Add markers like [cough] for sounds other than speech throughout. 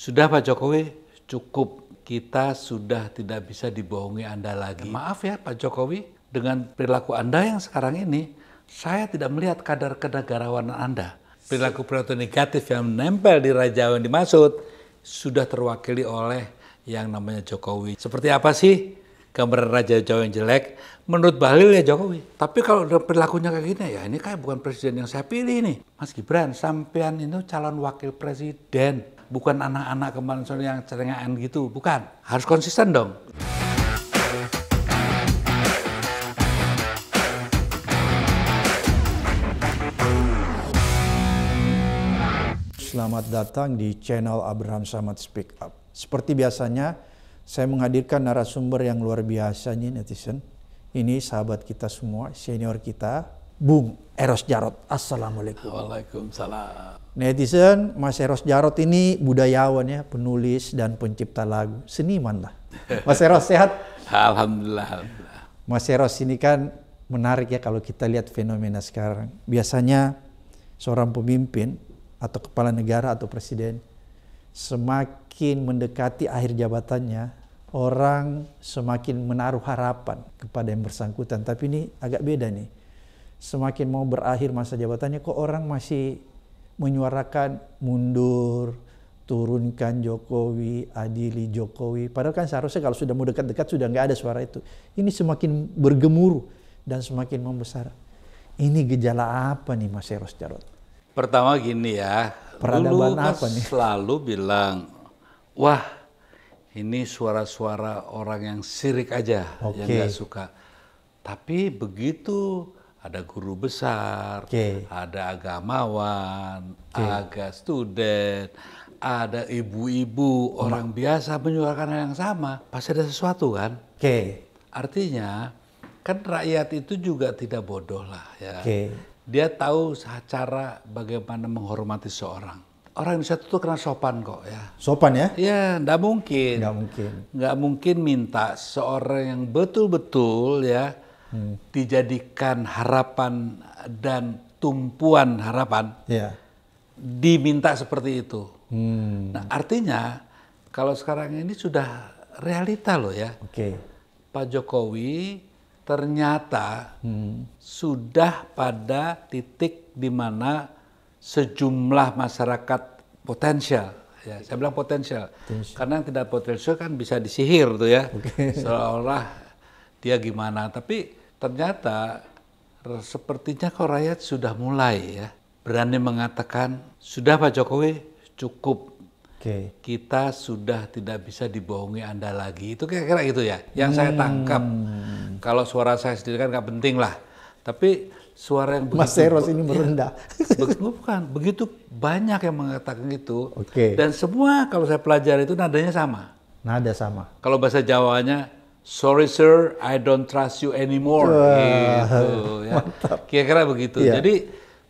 Sudah Pak Jokowi, cukup kita sudah tidak bisa dibohongi Anda lagi. Eh, maaf ya Pak Jokowi, dengan perilaku Anda yang sekarang ini, saya tidak melihat kadar kenegarawanan Anda. Perilaku-perilaku negatif yang menempel di Raja yang dimaksud sudah terwakili oleh yang namanya Jokowi. Seperti apa sih gambar Raja Jawa yang jelek? Menurut Bahlil ya Jokowi. Tapi kalau perilakunya kayak gini ya ini kayak bukan presiden yang saya pilih nih. Mas Gibran, sampean itu calon wakil presiden bukan anak-anak kemarin sore yang cerengaan gitu, bukan. Harus konsisten dong. Selamat datang di channel Abraham Samad Speak Up. Seperti biasanya, saya menghadirkan narasumber yang luar biasa nih netizen. Ini sahabat kita semua, senior kita, Bung Eros Jarot. Assalamualaikum. Waalaikumsalam netizen Mas Eros Jarot ini budayawan ya, penulis dan pencipta lagu, seniman lah. [laughs] Mas Eros sehat? Alhamdulillah. Mas Eros ini kan menarik ya kalau kita lihat fenomena sekarang. Biasanya seorang pemimpin atau kepala negara atau presiden semakin mendekati akhir jabatannya, orang semakin menaruh harapan kepada yang bersangkutan. Tapi ini agak beda nih. Semakin mau berakhir masa jabatannya, kok orang masih menyuarakan mundur, turunkan Jokowi, adili Jokowi. Padahal kan seharusnya kalau sudah mau dekat-dekat sudah nggak ada suara itu. Ini semakin bergemuruh dan semakin membesar. Ini gejala apa nih Mas Eros Jarot? Pertama gini ya, Peradaban dulu kan apa nih? selalu bilang, wah ini suara-suara orang yang sirik aja, okay. yang nggak suka. Tapi begitu ada guru besar, okay. ada agamawan, okay. ada student, ada ibu-ibu, hmm. orang biasa menyuarakan hal yang sama, pasti ada sesuatu kan? Oke. Okay. Artinya kan rakyat itu juga tidak bodoh lah ya. Okay. Dia tahu cara bagaimana menghormati seorang. Orang Indonesia itu kena sopan kok ya. Sopan ya? Iya, nggak mungkin. Enggak mungkin. Enggak mungkin minta seorang yang betul-betul ya hmm. dijadikan harapan dan tumpuan harapan, yeah. diminta seperti itu. Hmm. Nah, artinya kalau sekarang ini sudah realita loh ya. Oke. Okay. Pak Jokowi ternyata hmm. sudah pada titik di mana sejumlah masyarakat potensial ya saya bilang potensial karena yang tidak potensial kan bisa disihir tuh ya okay. seolah dia gimana tapi Ternyata sepertinya kok rakyat sudah mulai ya berani mengatakan sudah Pak Jokowi cukup. Okay. Kita sudah tidak bisa dibohongi Anda lagi. Itu kira-kira gitu ya yang hmm. saya tangkap. Kalau suara saya sendiri kan nggak penting lah. Tapi suara yang begitu... Mas Eros ini iya. merendah. Ya, bukan, begitu banyak yang mengatakan itu. Okay. Dan semua kalau saya pelajari itu nadanya sama. Nada sama. Kalau bahasa Jawanya sorry sir, I don't trust you anymore. Wah, gitu, ya. Kira-kira begitu. Iya. Jadi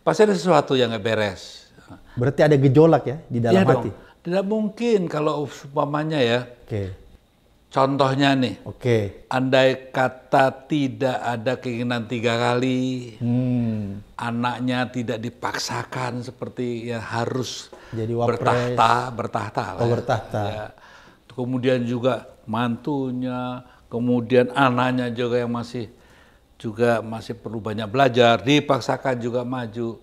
pasti ada sesuatu yang nggak beres. Berarti ada gejolak ya di dalam ya hati. Dong. Tidak mungkin kalau umpamanya ya. Oke. Okay. Contohnya nih. Oke. Okay. Andai kata tidak ada keinginan tiga kali, hmm. anaknya tidak dipaksakan seperti ya harus Jadi wapres. bertahta, bertahta. Oh, ya. bertahta. Ya. Kemudian juga mantunya, kemudian anaknya juga yang masih juga masih perlu banyak belajar, dipaksakan juga maju.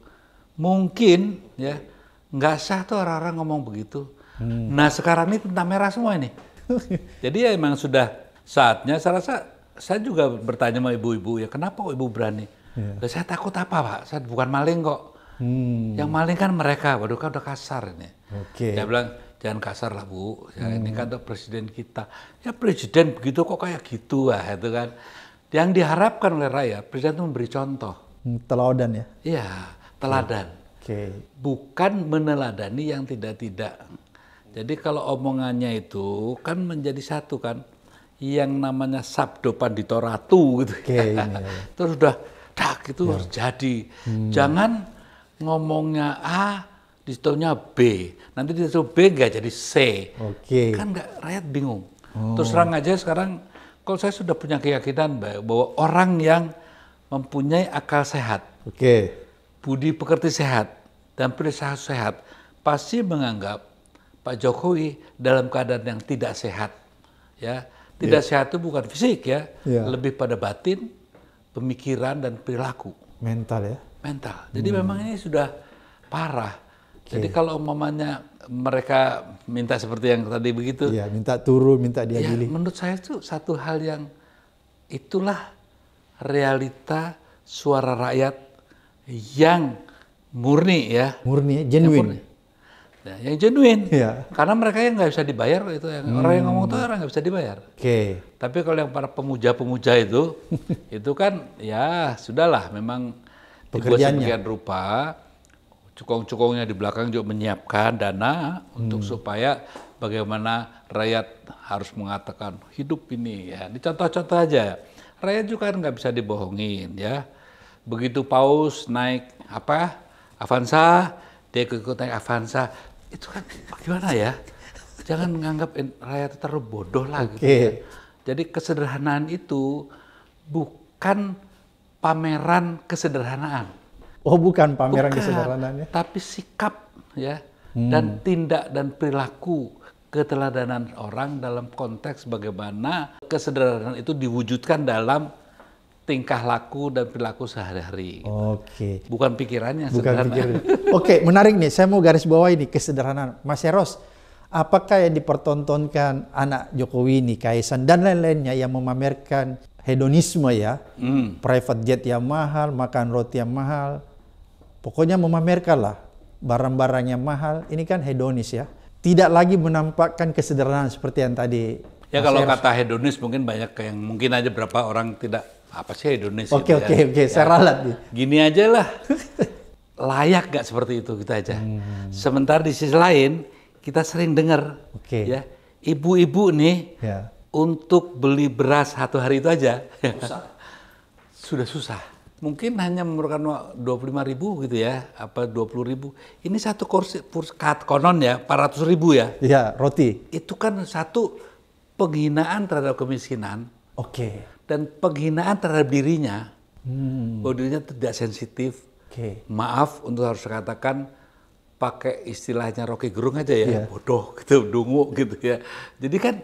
Mungkin ya nggak sah tuh orang-orang ngomong begitu. Hmm. Nah sekarang ini tentang merah semua ini. [laughs] Jadi ya emang sudah saatnya. Saya rasa saya juga bertanya sama ibu-ibu ya kenapa kok ibu berani? Yeah. Iya. Saya takut apa pak? Saya bukan maling kok. Hmm. Yang maling kan mereka. Waduh kan udah kasar ini. Okay. Dia bilang jangan kasar lah bu ya, hmm. ini kan untuk presiden kita ya presiden begitu kok kayak gitu ah itu kan yang diharapkan oleh rakyat presiden itu memberi contoh hmm, teladan ya iya teladan oke okay. bukan meneladani yang tidak tidak jadi kalau omongannya itu kan menjadi satu kan yang namanya sabdo pandito ratu gitu okay, ya. terus udah dak itu ya. harus jadi hmm. jangan ngomongnya ah, ditahunya B. Nanti ditahu B nggak jadi C. Oke. Okay. Kan nggak rakyat bingung. Oh. Terus terang aja sekarang, kalau saya sudah punya keyakinan bahwa orang yang mempunyai akal sehat, oke, okay. budi pekerti sehat, dan perilaku sehat, pasti menganggap Pak Jokowi dalam keadaan yang tidak sehat. Ya, tidak yeah. sehat itu bukan fisik ya, yeah. lebih pada batin, pemikiran dan perilaku. Mental ya. Mental. Jadi hmm. memang ini sudah parah Okay. Jadi kalau umpamanya mereka minta seperti yang tadi begitu. Iya, ya, minta turun, minta diadili. Ya, menurut saya itu satu hal yang itulah realita suara rakyat yang murni ya. Murni, genuine. Yang murni. Ya, yang genuine. Ya. Karena mereka yang nggak bisa dibayar itu yang hmm. orang yang ngomong itu hmm. orang nggak bisa dibayar. Oke. Okay. Tapi kalau yang para pemuja-pemuja itu [laughs] itu kan ya sudahlah memang dibuat sedemikian rupa cukong-cukongnya di belakang juga menyiapkan dana hmm. untuk supaya bagaimana rakyat harus mengatakan hidup ini ya. Ini contoh-contoh aja. Rakyat juga kan nggak bisa dibohongin ya. Begitu paus naik apa Avanza, dia ikut naik Avanza. Itu kan bagaimana ya? Jangan menganggap rakyat terlalu bodoh lah okay. gitu. Ya. Jadi kesederhanaan itu bukan pameran kesederhanaan Oh bukan pameran kesederhanaannya. Tapi sikap ya hmm. dan tindak dan perilaku keteladanan orang dalam konteks bagaimana kesederhanaan itu diwujudkan dalam tingkah laku dan perilaku sehari-hari. Gitu. Oke. Okay. Bukan pikirannya. Bukan pikirannya. [laughs] Oke, okay, menarik nih. Saya mau garis bawah ini kesederhanaan. Mas Eros, apakah yang dipertontonkan anak Jokowi ini, Kaisang dan lain-lainnya yang memamerkan hedonisme ya, mm. private jet yang mahal, makan roti yang mahal, Pokoknya memamerkanlah barang-barangnya mahal. Ini kan hedonis ya. Tidak lagi menampakkan kesederhanaan seperti yang tadi. Ya kalau Eros. kata hedonis mungkin banyak yang mungkin aja berapa orang tidak apa sih hedonis. Oke gitu ya? oke oke. Ya. Saya ralat. Ya. Gini aja lah. [laughs] layak gak seperti itu kita aja. Hmm. Sementara di sisi lain kita sering dengar okay. ya ibu-ibu nih ya. untuk beli beras satu hari itu aja [laughs] sudah susah mungkin hanya memerlukan 25 ribu gitu ya, apa 20 ribu. Ini satu kursi, kat konon ya, 400 ribu ya. Iya, roti. Itu kan satu penghinaan terhadap kemiskinan. Oke. Okay. Dan penghinaan terhadap dirinya, hmm. bahwa dirinya tidak sensitif. Oke. Okay. Maaf untuk harus katakan, pakai istilahnya Rocky Gerung aja ya, yeah. bodoh gitu, dungu gitu ya. Jadi kan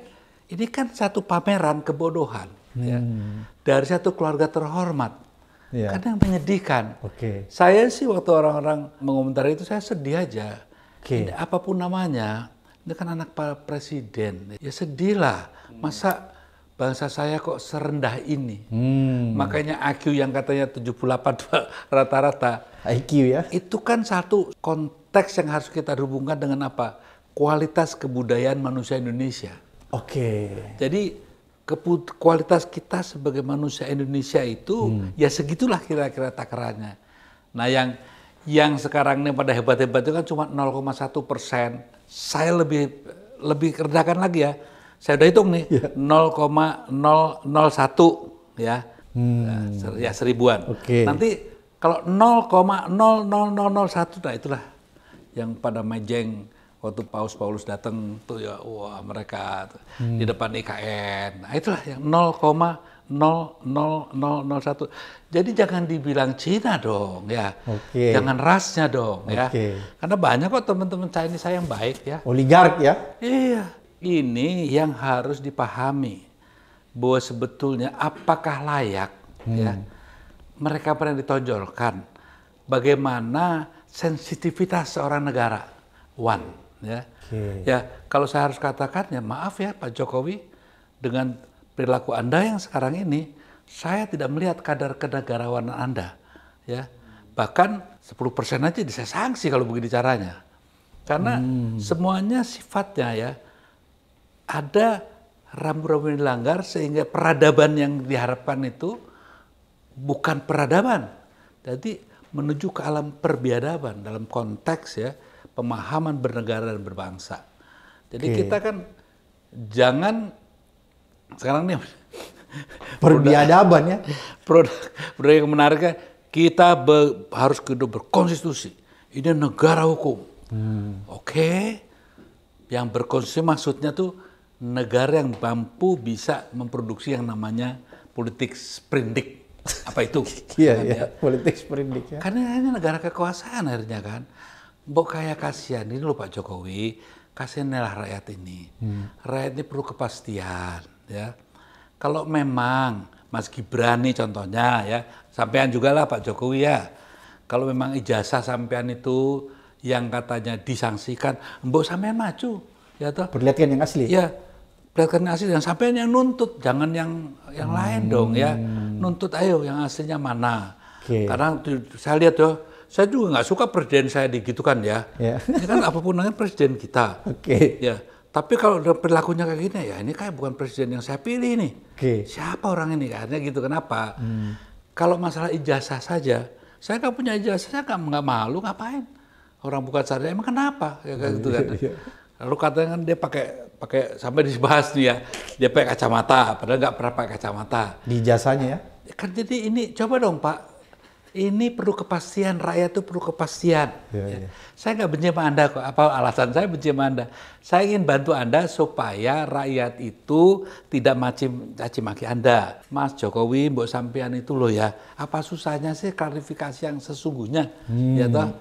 ini kan satu pameran kebodohan ya. hmm. ya. dari satu keluarga terhormat yeah. karena menyedihkan. Okay. Saya sih waktu orang-orang mengomentari itu saya sedih aja. Okay. apapun namanya, ini kan anak Pak Presiden. Ya sedih lah. Hmm. Masa bangsa saya kok serendah ini? Hmm. Makanya IQ yang katanya 78 [laughs] rata-rata. IQ ya? Itu kan satu konteks yang harus kita hubungkan dengan apa? Kualitas kebudayaan manusia Indonesia. Oke. Okay. Jadi kualitas kita sebagai manusia Indonesia itu hmm. ya segitulah kira-kira takarannya. Nah yang yang sekarang ini pada hebat-hebat itu kan cuma 0,1 persen. Saya lebih lebih kerjakan lagi ya. Saya udah hitung nih yeah. 0,001 ya. Hmm. Nah, ya seribuan. Okay. Nanti kalau 0,00001 nah itulah yang pada mejeng waktu Paus Paulus datang tuh ya wah mereka tuh, hmm. di depan IKN. Nah, itulah yang 0,00001. Jadi jangan dibilang Cina dong ya. Okay. Jangan rasnya dong okay. ya. Karena banyak kok teman-teman Chinese saya yang baik ya. Oligark ya. Iya. Ini yang harus dipahami bahwa sebetulnya apakah layak hmm. ya mereka pernah ditonjolkan bagaimana sensitivitas seorang negara one Ya. Okay. ya, kalau saya harus katakan ya maaf ya Pak Jokowi dengan perilaku Anda yang sekarang ini, saya tidak melihat kadar kenegarawanan Anda. Ya. Bahkan 10% aja bisa sanksi kalau begini caranya. Karena hmm. semuanya sifatnya ya ada rambu-rambu yang dilanggar sehingga peradaban yang diharapkan itu bukan peradaban. Jadi menuju ke alam perbiadaban dalam konteks ya pemahaman bernegara dan berbangsa. Jadi okay. kita kan jangan sekarang nih [laughs] perbedaan ya. Produk, produk yang menariknya kita be, harus hidup berkonstitusi. Ini negara hukum. Hmm. Oke. Okay? Yang berkonstitusi maksudnya tuh negara yang mampu bisa memproduksi yang namanya politik sprindik apa itu? [laughs] Iya, iya, politik sprindik ya. Karena ini negara kekuasaan akhirnya kan. Mbok kayak kasihan ini loh Pak Jokowi, kasihanlah rakyat ini. Hmm. Rakyat ini perlu kepastian ya. Kalau memang Mas Gibran nih contohnya ya, sampean juga lah Pak Jokowi ya. Kalau memang ijazah sampean itu yang katanya disangsikan, mbok sampean maju ya toh. Perlihatkan yang asli. Ya, perlihatkan yang asli dan sampean yang nuntut, jangan yang yang hmm. lain dong ya. Hmm. Nuntut ayo yang aslinya mana. Okay. Karena saya lihat tuh saya juga nggak suka presiden saya digitukan ya. Yeah. [laughs] Ini ya kan apapun namanya presiden kita. Oke. Okay. Ya. Tapi kalau udah perilakunya kayak gini ya, ini kayak bukan presiden yang saya pilih nih. Oke. Okay. Siapa orang ini? Karena gitu. Kenapa? Hmm. Kalau masalah ijazah saja, saya nggak punya ijazah, saya nggak malu ngapain? Orang bukan sarjana, emang kenapa? Ya, kayak gitu kan. [laughs] Iya. Lalu katanya kan dia pakai pakai sampai dibahas nih ya, dia pakai kacamata, padahal nggak pernah pakai kacamata. Di jasanya ya? Kan jadi ini coba dong Pak, ini perlu kepastian, rakyat itu perlu kepastian. Iya, ya, ya. Ya. Saya nggak benci sama Anda kok, apa alasan saya benci sama Anda. Saya ingin bantu Anda supaya rakyat itu tidak macam caci maki Anda. Mas Jokowi, Mbok Sampian itu loh ya, apa susahnya sih klarifikasi yang sesungguhnya? Hmm. Ya toh,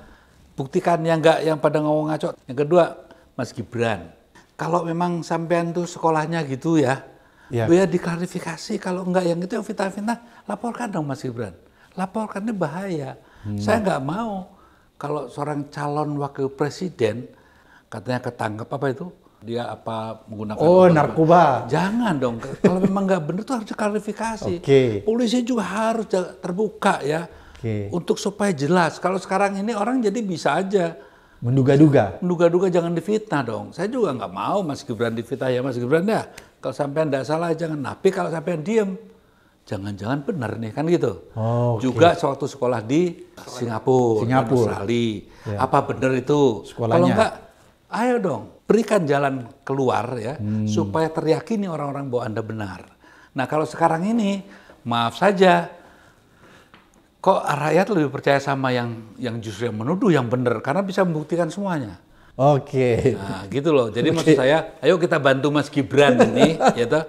buktikan yang nggak yang pada ngomong ngaco. Yang kedua, Mas Gibran. Kalau memang sampean tuh sekolahnya gitu ya, iya. ya. biar diklarifikasi. Kalau enggak yang itu yang fitnah-fitnah, laporkan dong Mas Gibran laporkan ini bahaya. Hmm. Saya nggak mau kalau seorang calon wakil presiden katanya ketangkep apa itu dia apa menggunakan oh obat. narkoba jangan dong kalau memang nggak benar tuh harus diklarifikasi okay. polisi juga harus terbuka ya okay. untuk supaya jelas kalau sekarang ini orang jadi bisa aja menduga-duga menduga-duga jangan difitnah dong saya juga nggak mau Mas Gibran difitnah ya Mas Gibran ya kalau sampean tidak salah jangan tapi kalau sampean diem jangan-jangan benar nih kan gitu. Oh, okay. Juga suatu sekolah di Singapura, Singapura. Australia. Yeah. Apa benar itu? Sekolahnya. Kalau enggak, ayo dong berikan jalan keluar ya hmm. supaya teryakini orang-orang bahwa Anda benar. Nah, kalau sekarang ini maaf saja kok rakyat lebih percaya sama yang yang justru yang menuduh yang benar karena bisa membuktikan semuanya. Oke. Okay. Nah, gitu loh. Jadi [laughs] okay. maksud saya, ayo kita bantu Mas Gibran ini, [laughs] ya toh,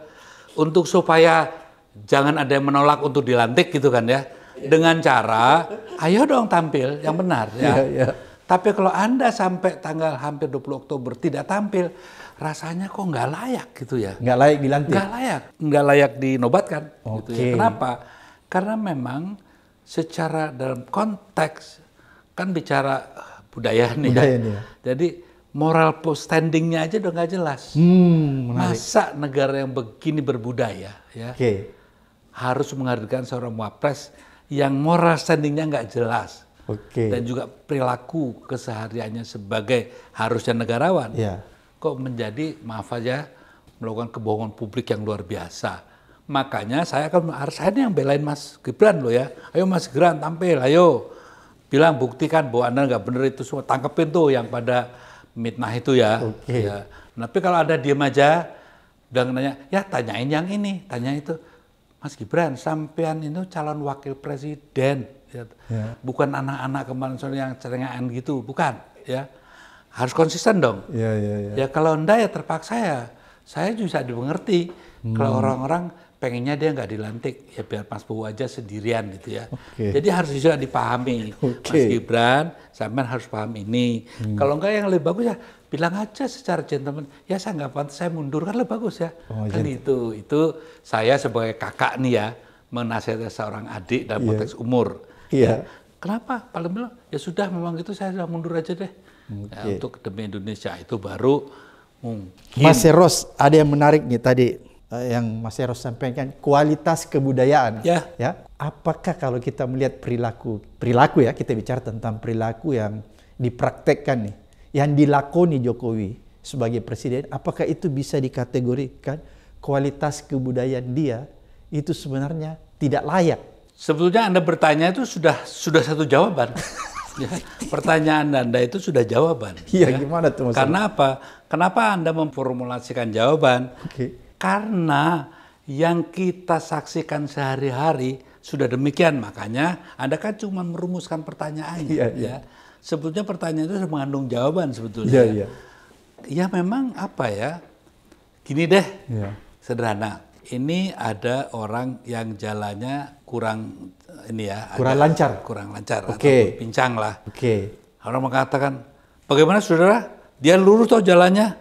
untuk supaya jangan ada yang menolak untuk dilantik gitu kan ya. Dengan cara, ayo dong tampil yang benar ya. Yeah, yeah. Tapi kalau Anda sampai tanggal hampir 20 Oktober tidak tampil, rasanya kok nggak layak gitu ya. Nggak layak dilantik? Nggak layak. Nggak layak dinobatkan. Okay. Gitu ya. Kenapa? Karena memang secara dalam konteks, kan bicara budaya nih ya. budaya ya. ya. Jadi moral standingnya aja udah nggak jelas. Hmm, Masa negara yang begini berbudaya ya. Okay harus menghadirkan seorang wapres yang moral standingnya nggak jelas. Okay. Dan juga perilaku kesehariannya sebagai harusnya negarawan. Yeah. Kok menjadi, maaf aja, melakukan kebohongan publik yang luar biasa. Makanya saya akan harus saya yang belain Mas Gibran loh ya. Ayo Mas Gibran tampil, ayo bilang buktikan bahwa anda nggak bener itu semua tangkepin tuh yang pada mitnah itu ya. Okay. ya. Tapi kalau ada diem aja, dan nanya, ya tanyain yang ini, tanya itu. Mas Gibran, sampean itu calon wakil presiden, ya. Yeah. bukan anak-anak kemarin sore yang cerengaan gitu, bukan, ya harus konsisten dong. Ya, yeah, yeah. ya kalau ndak ya terpaksa ya, saya juga bisa dimengerti hmm. kalau orang-orang pengennya dia nggak dilantik ya biar Mas Bowo aja sendirian gitu ya. Okay. Jadi harus juga dipahami okay. [laughs] Mas Gibran, sampean harus paham ini. Hmm. Kalau nggak yang lebih bagus ya bilang aja secara gentleman, ya saya nggak pantas, saya mundur kan lebih bagus ya. Oh, iya. kan itu itu saya sebagai kakak nih ya menasihati seorang adik dalam yeah. konteks umur. Iya. Yeah. kenapa? Paling bilang ya sudah memang gitu saya sudah mundur aja deh. Okay. Ya, untuk demi Indonesia itu baru mungkin. Mas Eros, ada yang menarik nih tadi Eh, yang Mas Eros sampaikan kualitas kebudayaan ya. ya apakah kalau kita melihat perilaku perilaku ya kita bicara tentang perilaku yang dipraktekkan nih yang dilakoni Jokowi sebagai presiden apakah itu bisa dikategorikan kualitas kebudayaan dia itu sebenarnya tidak layak sebetulnya Anda bertanya itu sudah sudah satu jawaban [laughs] ya, pertanyaan Anda itu sudah jawaban. Iya, ya. gimana tuh maksudnya? Karena apa? Kenapa Anda memformulasikan jawaban? Okay. Karena yang kita saksikan sehari-hari sudah demikian, makanya Anda kan cuma merumuskan pertanyaan iya, iya. ya. iya. Sebetulnya pertanyaan itu mengandung jawaban sebetulnya. Iya, ya. iya. ya memang apa ya? Gini deh, iya. sederhana. Ini ada orang yang jalannya kurang ini ya, kurang lancar, kurang lancar, okay. atau pincang lah. Oke. Okay. Orang mengatakan, bagaimana saudara? Dia lurus tau jalannya.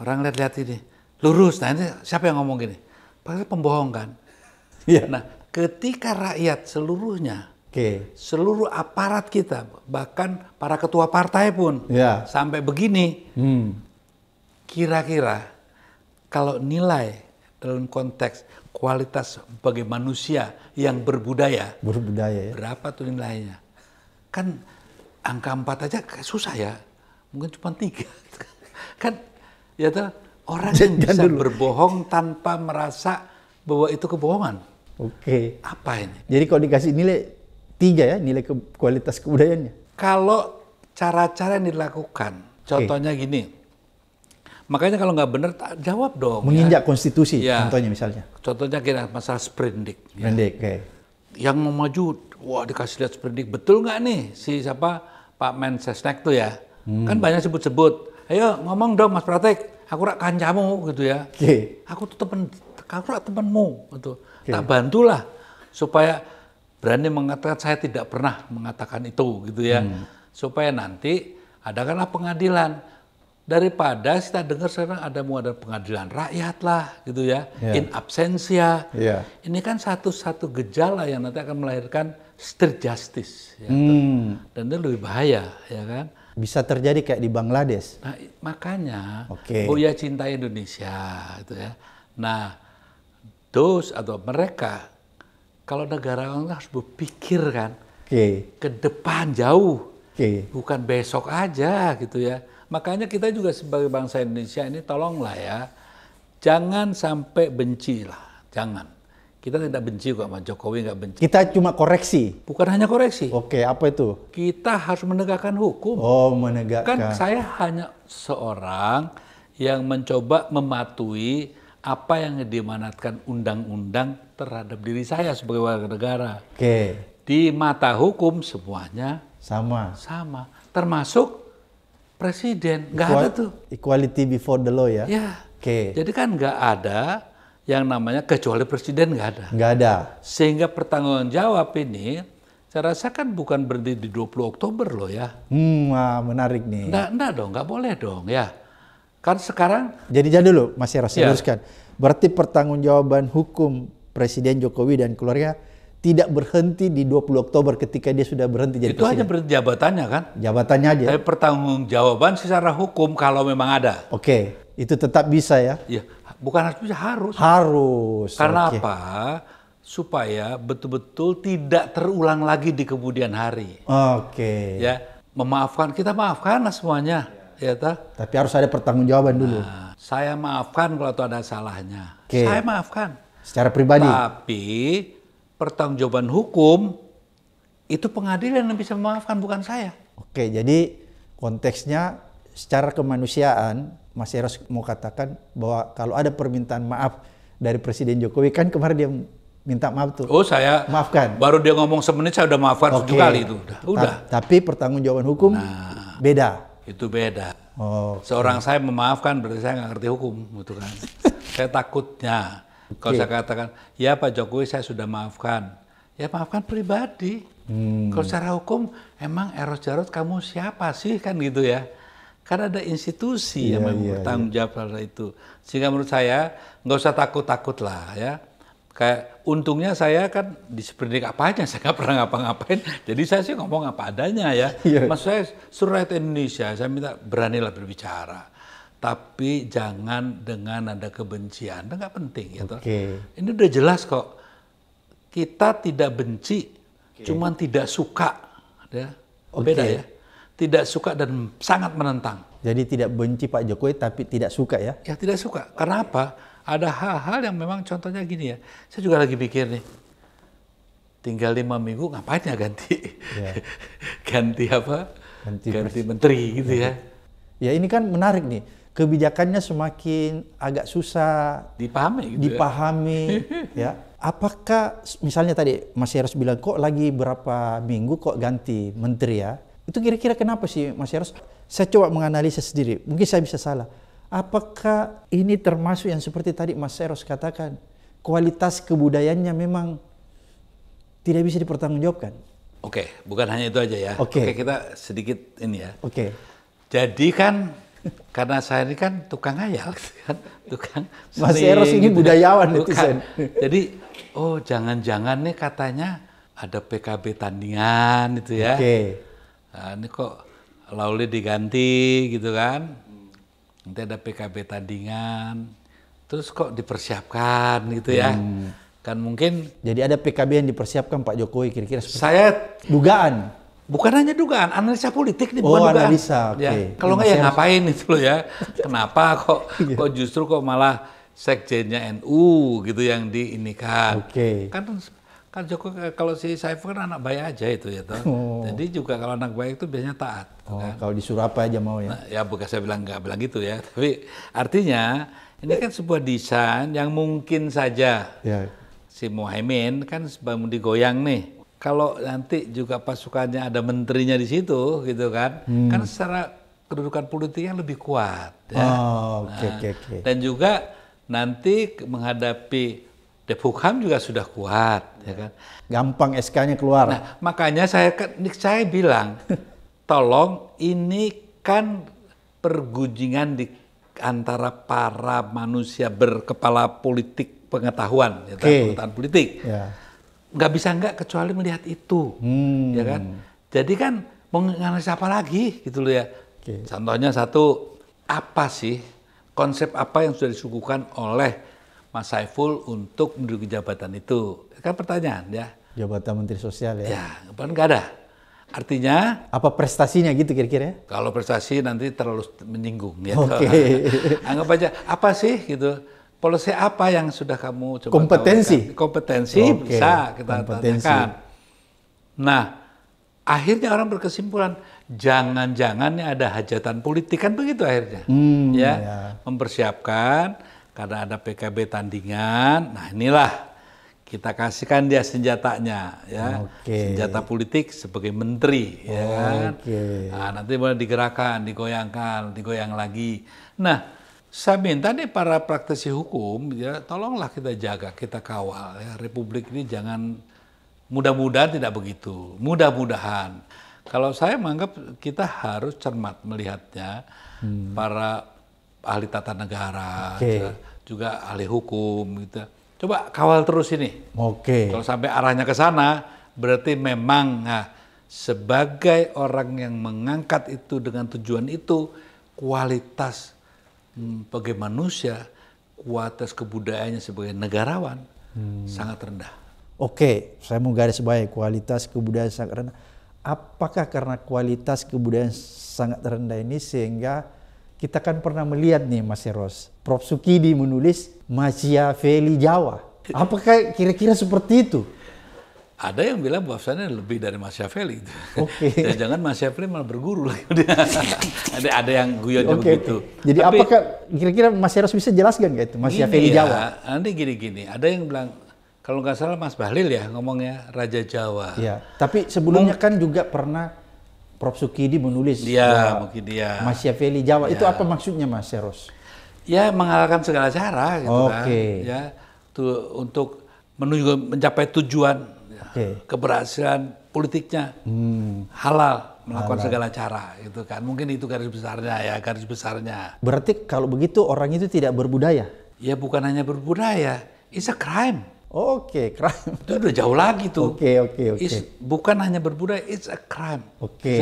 Orang lihat-lihat ini lurus. Nah ini siapa yang ngomong gini? Pasti pembohong kan? Iya. Nah ketika rakyat seluruhnya, okay. seluruh aparat kita, bahkan para ketua partai pun yeah. sampai begini, hmm. kira-kira hmm. kalau nilai dalam konteks kualitas sebagai manusia yang berbudaya, berbudaya ya. berapa tuh nilainya? Kan angka empat aja susah ya, mungkin cuma tiga. [laughs] kan ya tuh Orang yang bisa dulu. berbohong tanpa merasa bahwa itu kebohongan. Oke. Okay. Apa ini? Jadi kalau dikasih nilai tiga ya, nilai ke kualitas kebudayaannya. Kalau cara-cara yang dilakukan, contohnya okay. gini, Makanya kalau nggak benar jawab dong. Menginjak ya. konstitusi ya. contohnya misalnya. Contohnya kira masalah sprindik. Ya. Sprindik, ya. okay. Yang mau maju, wah dikasih lihat sprindik betul nggak nih si siapa Pak Mensesnek tuh ya? Hmm. Kan banyak sebut-sebut. Ayo ngomong dong Mas Pratek aku rak kancamu gitu ya. Okay. Aku tuh temen, aku rak temenmu gitu. Okay. Tak bantulah supaya berani mengatakan saya tidak pernah mengatakan itu gitu ya. Hmm. Supaya nanti adakanlah pengadilan daripada kita dengar sekarang ada mau ada pengadilan rakyat lah gitu ya yeah. in absentia yeah. ini kan satu-satu gejala yang nanti akan melahirkan street justice ya, hmm. dan itu lebih bahaya ya kan bisa terjadi kayak di Bangladesh. Nah, makanya okay. Buya cinta Indonesia itu ya. Nah, dos atau mereka kalau negara orang harus berpikir kan okay. ke depan jauh. Okay. Bukan besok aja gitu ya. Makanya kita juga sebagai bangsa Indonesia ini tolonglah ya jangan sampai benci lah, jangan. Kita tidak benci kok sama Jokowi, nggak benci. Kita cuma koreksi. Bukan hanya koreksi. Oke, apa itu? Kita harus menegakkan hukum. Oh, menegakkan. Kan saya hanya seorang yang mencoba mematuhi apa yang dimanatkan undang-undang terhadap diri saya sebagai warga negara. Oke. Di mata hukum semuanya sama. Sama. Termasuk presiden. Nggak ada tuh. Equality before the law ya? Ya. Oke. Jadi kan nggak ada yang namanya kecuali presiden nggak ada. Nggak ada. Sehingga pertanggungan jawab ini saya rasa kan bukan berdiri di 20 Oktober loh ya. Hmm, menarik nih. Nggak, nggak dong, nggak boleh dong ya. Kan sekarang... Jadi jangan dulu Mas harus ya. luruskan. Berarti pertanggungjawaban hukum Presiden Jokowi dan keluarga tidak berhenti di 20 Oktober ketika dia sudah berhenti jadi Itu presiden. hanya berhenti jabatannya kan? Jabatannya aja. Tapi pertanggungjawaban secara hukum kalau memang ada. Oke, itu tetap bisa ya? Iya. Bukan harus bisa, harus. Harus. Karena okay. apa? Supaya betul-betul tidak terulang lagi di kemudian hari. Oke. Okay. Ya, memaafkan kita maafkan lah semuanya, iya. ya, ya ta? Tapi harus ada pertanggungjawaban dulu. Nah, saya maafkan kalau itu ada salahnya. Okay. Saya maafkan. Secara pribadi. Tapi pertanggungjawaban hukum itu pengadilan yang bisa memaafkan bukan saya. Oke, jadi konteksnya secara kemanusiaan Mas Eros mau katakan bahwa kalau ada permintaan maaf dari Presiden Jokowi kan kemarin dia minta maaf tuh. Oh saya maafkan. Baru dia ngomong semenit saya udah maafkan okay. tujuh itu. Udah. Ta Tapi pertanggungjawaban hukum nah, beda. Itu beda. Oh. Seorang saya memaafkan berarti saya nggak ngerti hukum, gitu kan. [laughs] saya takutnya okay. kalau saya katakan ya Pak Jokowi saya sudah maafkan, ya maafkan pribadi. Hmm. Kalau secara hukum emang Eros Jarot kamu siapa sih kan gitu ya. Karena ada institusi yeah, yang iya, bertanggung yeah, jawab yeah. hal itu. Sehingga menurut saya nggak usah takut-takut lah ya. Kayak untungnya saya kan di seperti apa aja, [laughs] saya nggak pernah ngapa-ngapain. Jadi saya sih ngomong apa adanya ya. Yeah. Mas saya surat Indonesia, saya minta beranilah berbicara. Tapi jangan dengan ada kebencian, itu nggak penting ya. Gitu. Okay. Ini udah jelas kok. Kita tidak benci, okay. cuman tidak suka. Ya. Okay. Beda ya tidak suka dan sangat menentang. Jadi tidak benci Pak Jokowi tapi tidak suka ya? Ya tidak suka. Karena apa? Ada hal-hal yang memang contohnya gini ya. Saya juga lagi pikir nih, tinggal lima minggu ngapain ya ganti? Ya. [laughs] ganti apa? Ganti, ganti menteri gitu ya. Ya ini kan menarik nih. Kebijakannya semakin agak susah dipahami. Gitu ya. dipahami, ya. [laughs] ya apakah misalnya tadi Mas Heros bilang kok lagi berapa minggu kok ganti menteri ya? Itu kira-kira kenapa sih Mas Eros? Saya coba menganalisa sendiri, mungkin saya bisa salah. Apakah ini termasuk yang seperti tadi Mas Eros katakan, kualitas kebudayaannya memang tidak bisa dipertanggungjawabkan? Oke, okay, bukan hanya itu aja ya. Oke, okay. okay, kita sedikit ini ya. Oke. Okay. Jadi kan karena saya ini kan tukang ayal, [laughs] kan? tukang Mas seni, Eros ini gitu. Kan. budayawan netizen. Jadi, oh jangan-jangan nih katanya ada PKB tandingan itu ya. Oke. Okay nah, ini kok Lauli diganti gitu kan nanti ada PKB tandingan terus kok dipersiapkan gitu ya hmm. kan mungkin jadi ada PKB yang dipersiapkan Pak Jokowi kira-kira saya dugaan bukan hanya dugaan analisa politik nih oh, bukan analisa okay. ya, kalau nggak ya ngapain itu loh ya [laughs] kenapa kok iya. kok justru kok malah sekjennya NU gitu yang diinikan okay. kan Kan Joko kalau si Saiful kan anak bayi aja itu ya toh. Oh. Jadi juga kalau anak bayi itu biasanya taat. Oh, kan? kalau disuruh apa aja mau ya. Nah, ya bukan saya bilang nggak bilang gitu ya, tapi artinya ini kan sebuah desain yang mungkin saja ya. si Mohaimin kan sebelum digoyang nih. Kalau nanti juga pasukannya ada menterinya di situ gitu kan, hmm. kan secara kedudukan politik yang lebih kuat. Ya. Oh, okay, nah, okay, okay. Dan juga nanti menghadapi Depokham juga sudah kuat ya kan? Gampang SK-nya keluar. Nah, makanya saya saya bilang, [laughs] tolong ini kan pergunjingan di antara para manusia berkepala politik pengetahuan, ya, kan? okay. pengetahuan politik. Ya. Nggak bisa nggak kecuali melihat itu, hmm. ya kan? Jadi kan mengenai siapa lagi gitu loh ya. Okay. Contohnya satu, apa sih konsep apa yang sudah disuguhkan oleh Mas Saiful untuk menduduki jabatan itu? kan pertanyaan ya. Jabatan Menteri Sosial ya. Ya, kan nggak ada. Artinya apa prestasinya gitu kira-kira ya? Kalau prestasi nanti terlalu menyinggung ya. Oke. Okay. [laughs] Anggap aja apa sih gitu. Polisi apa yang sudah kamu coba kompetensi? Tawarkan? Kompetensi okay. bisa kita kompetensi. tanyakan. Nah, akhirnya orang berkesimpulan jangan-jangan ada hajatan politik kan begitu akhirnya. Hmm, ya. ya. Mempersiapkan karena ada PKB tandingan. Nah, inilah kita kasihkan dia senjatanya ya okay. senjata politik sebagai menteri ya okay. Kan? nah, nanti boleh digerakkan digoyangkan digoyang lagi nah saya minta nih para praktisi hukum ya tolonglah kita jaga kita kawal ya republik ini jangan mudah-mudahan tidak begitu mudah-mudahan kalau saya menganggap kita harus cermat melihatnya hmm. para ahli tata negara okay. juga, juga ahli hukum gitu Coba kawal terus ini. Oke. Okay. Kalau sampai arahnya ke sana, berarti memang nah, sebagai orang yang mengangkat itu dengan tujuan itu, kualitas hmm, sebagai manusia, kualitas kebudayaannya sebagai negarawan hmm. sangat rendah. Oke, okay. saya mau garis bawahi kualitas kebudayaan sangat rendah. Apakah karena kualitas kebudayaan sangat rendah ini sehingga kita kan pernah melihat nih Mas Eros, Prof. Sukidi menulis Machiavelli Jawa. Apakah kira-kira seperti itu? Ada yang bilang bahwasannya lebih dari Machiavelli. Oke. Okay. [laughs] Ya, jangan Machiavelli malah berguru. [laughs] ada ada yang guyon okay, begitu. Okay. Jadi Tapi, apakah kira-kira Mas Eros bisa jelaskan nggak itu Machiavelli ya, Jawa? Ah, ah, Nanti gini-gini, ada yang bilang kalau nggak salah Mas Bahlil ya ngomongnya Raja Jawa. Iya. Tapi sebelumnya Mung, kan juga pernah Prof Sukidi menulis iya, ya. dia, mungkin dia. Ya. Mas Yafeli Jawa. Ya. Itu apa maksudnya Mas Seros? Ya mengalahkan segala cara gitu okay. kan. Ya, tuh, untuk menuju mencapai tujuan ya, okay. keberhasilan politiknya hmm. halal melakukan halal. segala cara gitu kan. Mungkin itu garis besarnya ya, garis besarnya. Berarti kalau begitu orang itu tidak berbudaya? Ya bukan hanya berbudaya, it's a crime. Oke, okay, crime. Itu udah jauh lagi tuh. Oke, okay, oke, okay, oke. Okay. Bukan hanya berbudaya, it's a crime. Oke. Okay.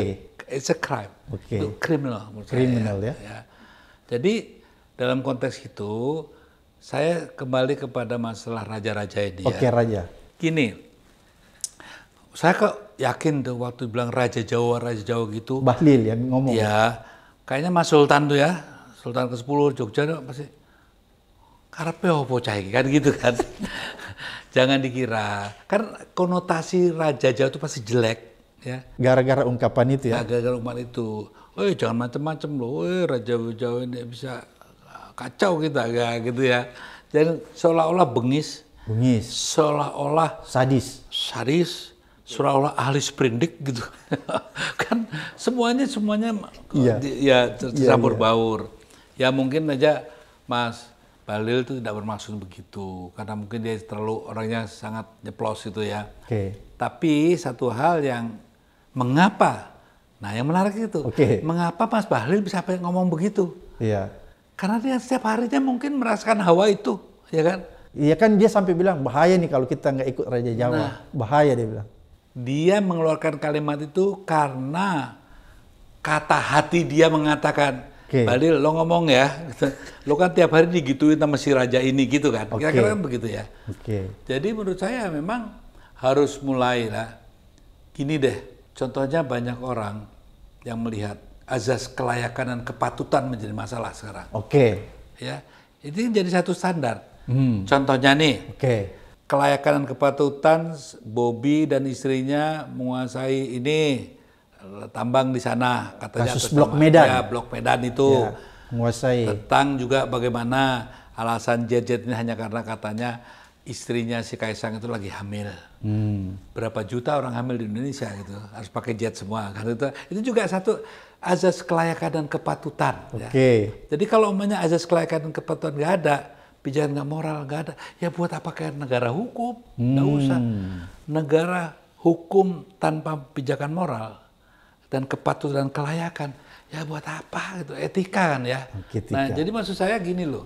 It's, it's a crime. Oke. Okay. criminal menurut criminal, saya. ya. ya. Jadi dalam konteks itu saya kembali kepada masalah raja-raja ini ya. Oke, okay, ya. raja. Gini. Saya kok yakin tuh waktu bilang raja Jawa, raja Jawa gitu. Bahlil yang ngomong. Ya. Kayaknya Mas Sultan tuh ya. Sultan ke-10 Jogja tuh pasti Karena apa cahaya kan gitu kan. [laughs] Jangan dikira kan konotasi raja Jawa itu pasti jelek ya. Gara-gara ungkapan itu ya. Nah, gara-gara ungkapan itu. Oh jangan macam-macam loh. Woy, raja Jawa ini bisa ah, kacau kita ya gitu ya. Jadi seolah-olah bengis. Bengis. Seolah-olah sadis. Sadis. Seolah-olah ahli sprindik gitu. [laughs] kan semuanya semuanya iya. ya iya, tercampur iya, iya. baur. Ya mungkin aja Mas Balil itu tidak bermaksud begitu karena mungkin dia terlalu orangnya sangat jeplos itu ya. Oke. Okay. Tapi satu hal yang mengapa? Nah, yang menarik itu. Okay. Mengapa Mas Bahlil bisa ngomong begitu? Iya. Karena dia setiap harinya mungkin merasakan hawa itu, ya kan? Iya kan dia sampai bilang bahaya nih kalau kita nggak ikut Raja Jawa. Nah, bahaya dia bilang. Dia mengeluarkan kalimat itu karena kata hati dia mengatakan Okay. Balil, lo ngomong ya, lo kan tiap hari digituin sama si raja ini gitu kan, okay. kira-kira begitu ya. Okay. Jadi menurut saya memang harus mulai lah. Gini deh, contohnya banyak orang yang melihat azas kelayakan dan kepatutan menjadi masalah sekarang. Oke. Okay. Ya, itu jadi satu standar. Hmm. Contohnya nih, okay. kelayakan dan kepatutan Bobby dan istrinya menguasai ini tambang di sana katanya kasus Blok Medan. Ya, Blok Medan itu ya, menguasai. Tentang juga bagaimana alasan JJ ini hanya karena katanya istrinya si Kaisang itu lagi hamil. Hmm. Berapa juta orang hamil di Indonesia gitu harus pakai jet semua karena itu itu juga satu azas kelayakan dan kepatutan. Ya. Oke. Okay. Ya. Jadi kalau umumnya azas kelayakan dan kepatutan nggak ada, pijakan nggak moral nggak ada, ya buat apa kayak negara hukum? Nggak hmm. usah. Negara hukum tanpa pijakan moral dan kepatutan dan kelayakan. Ya buat apa gitu, etika kan ya. Ketika. Nah jadi maksud saya gini loh,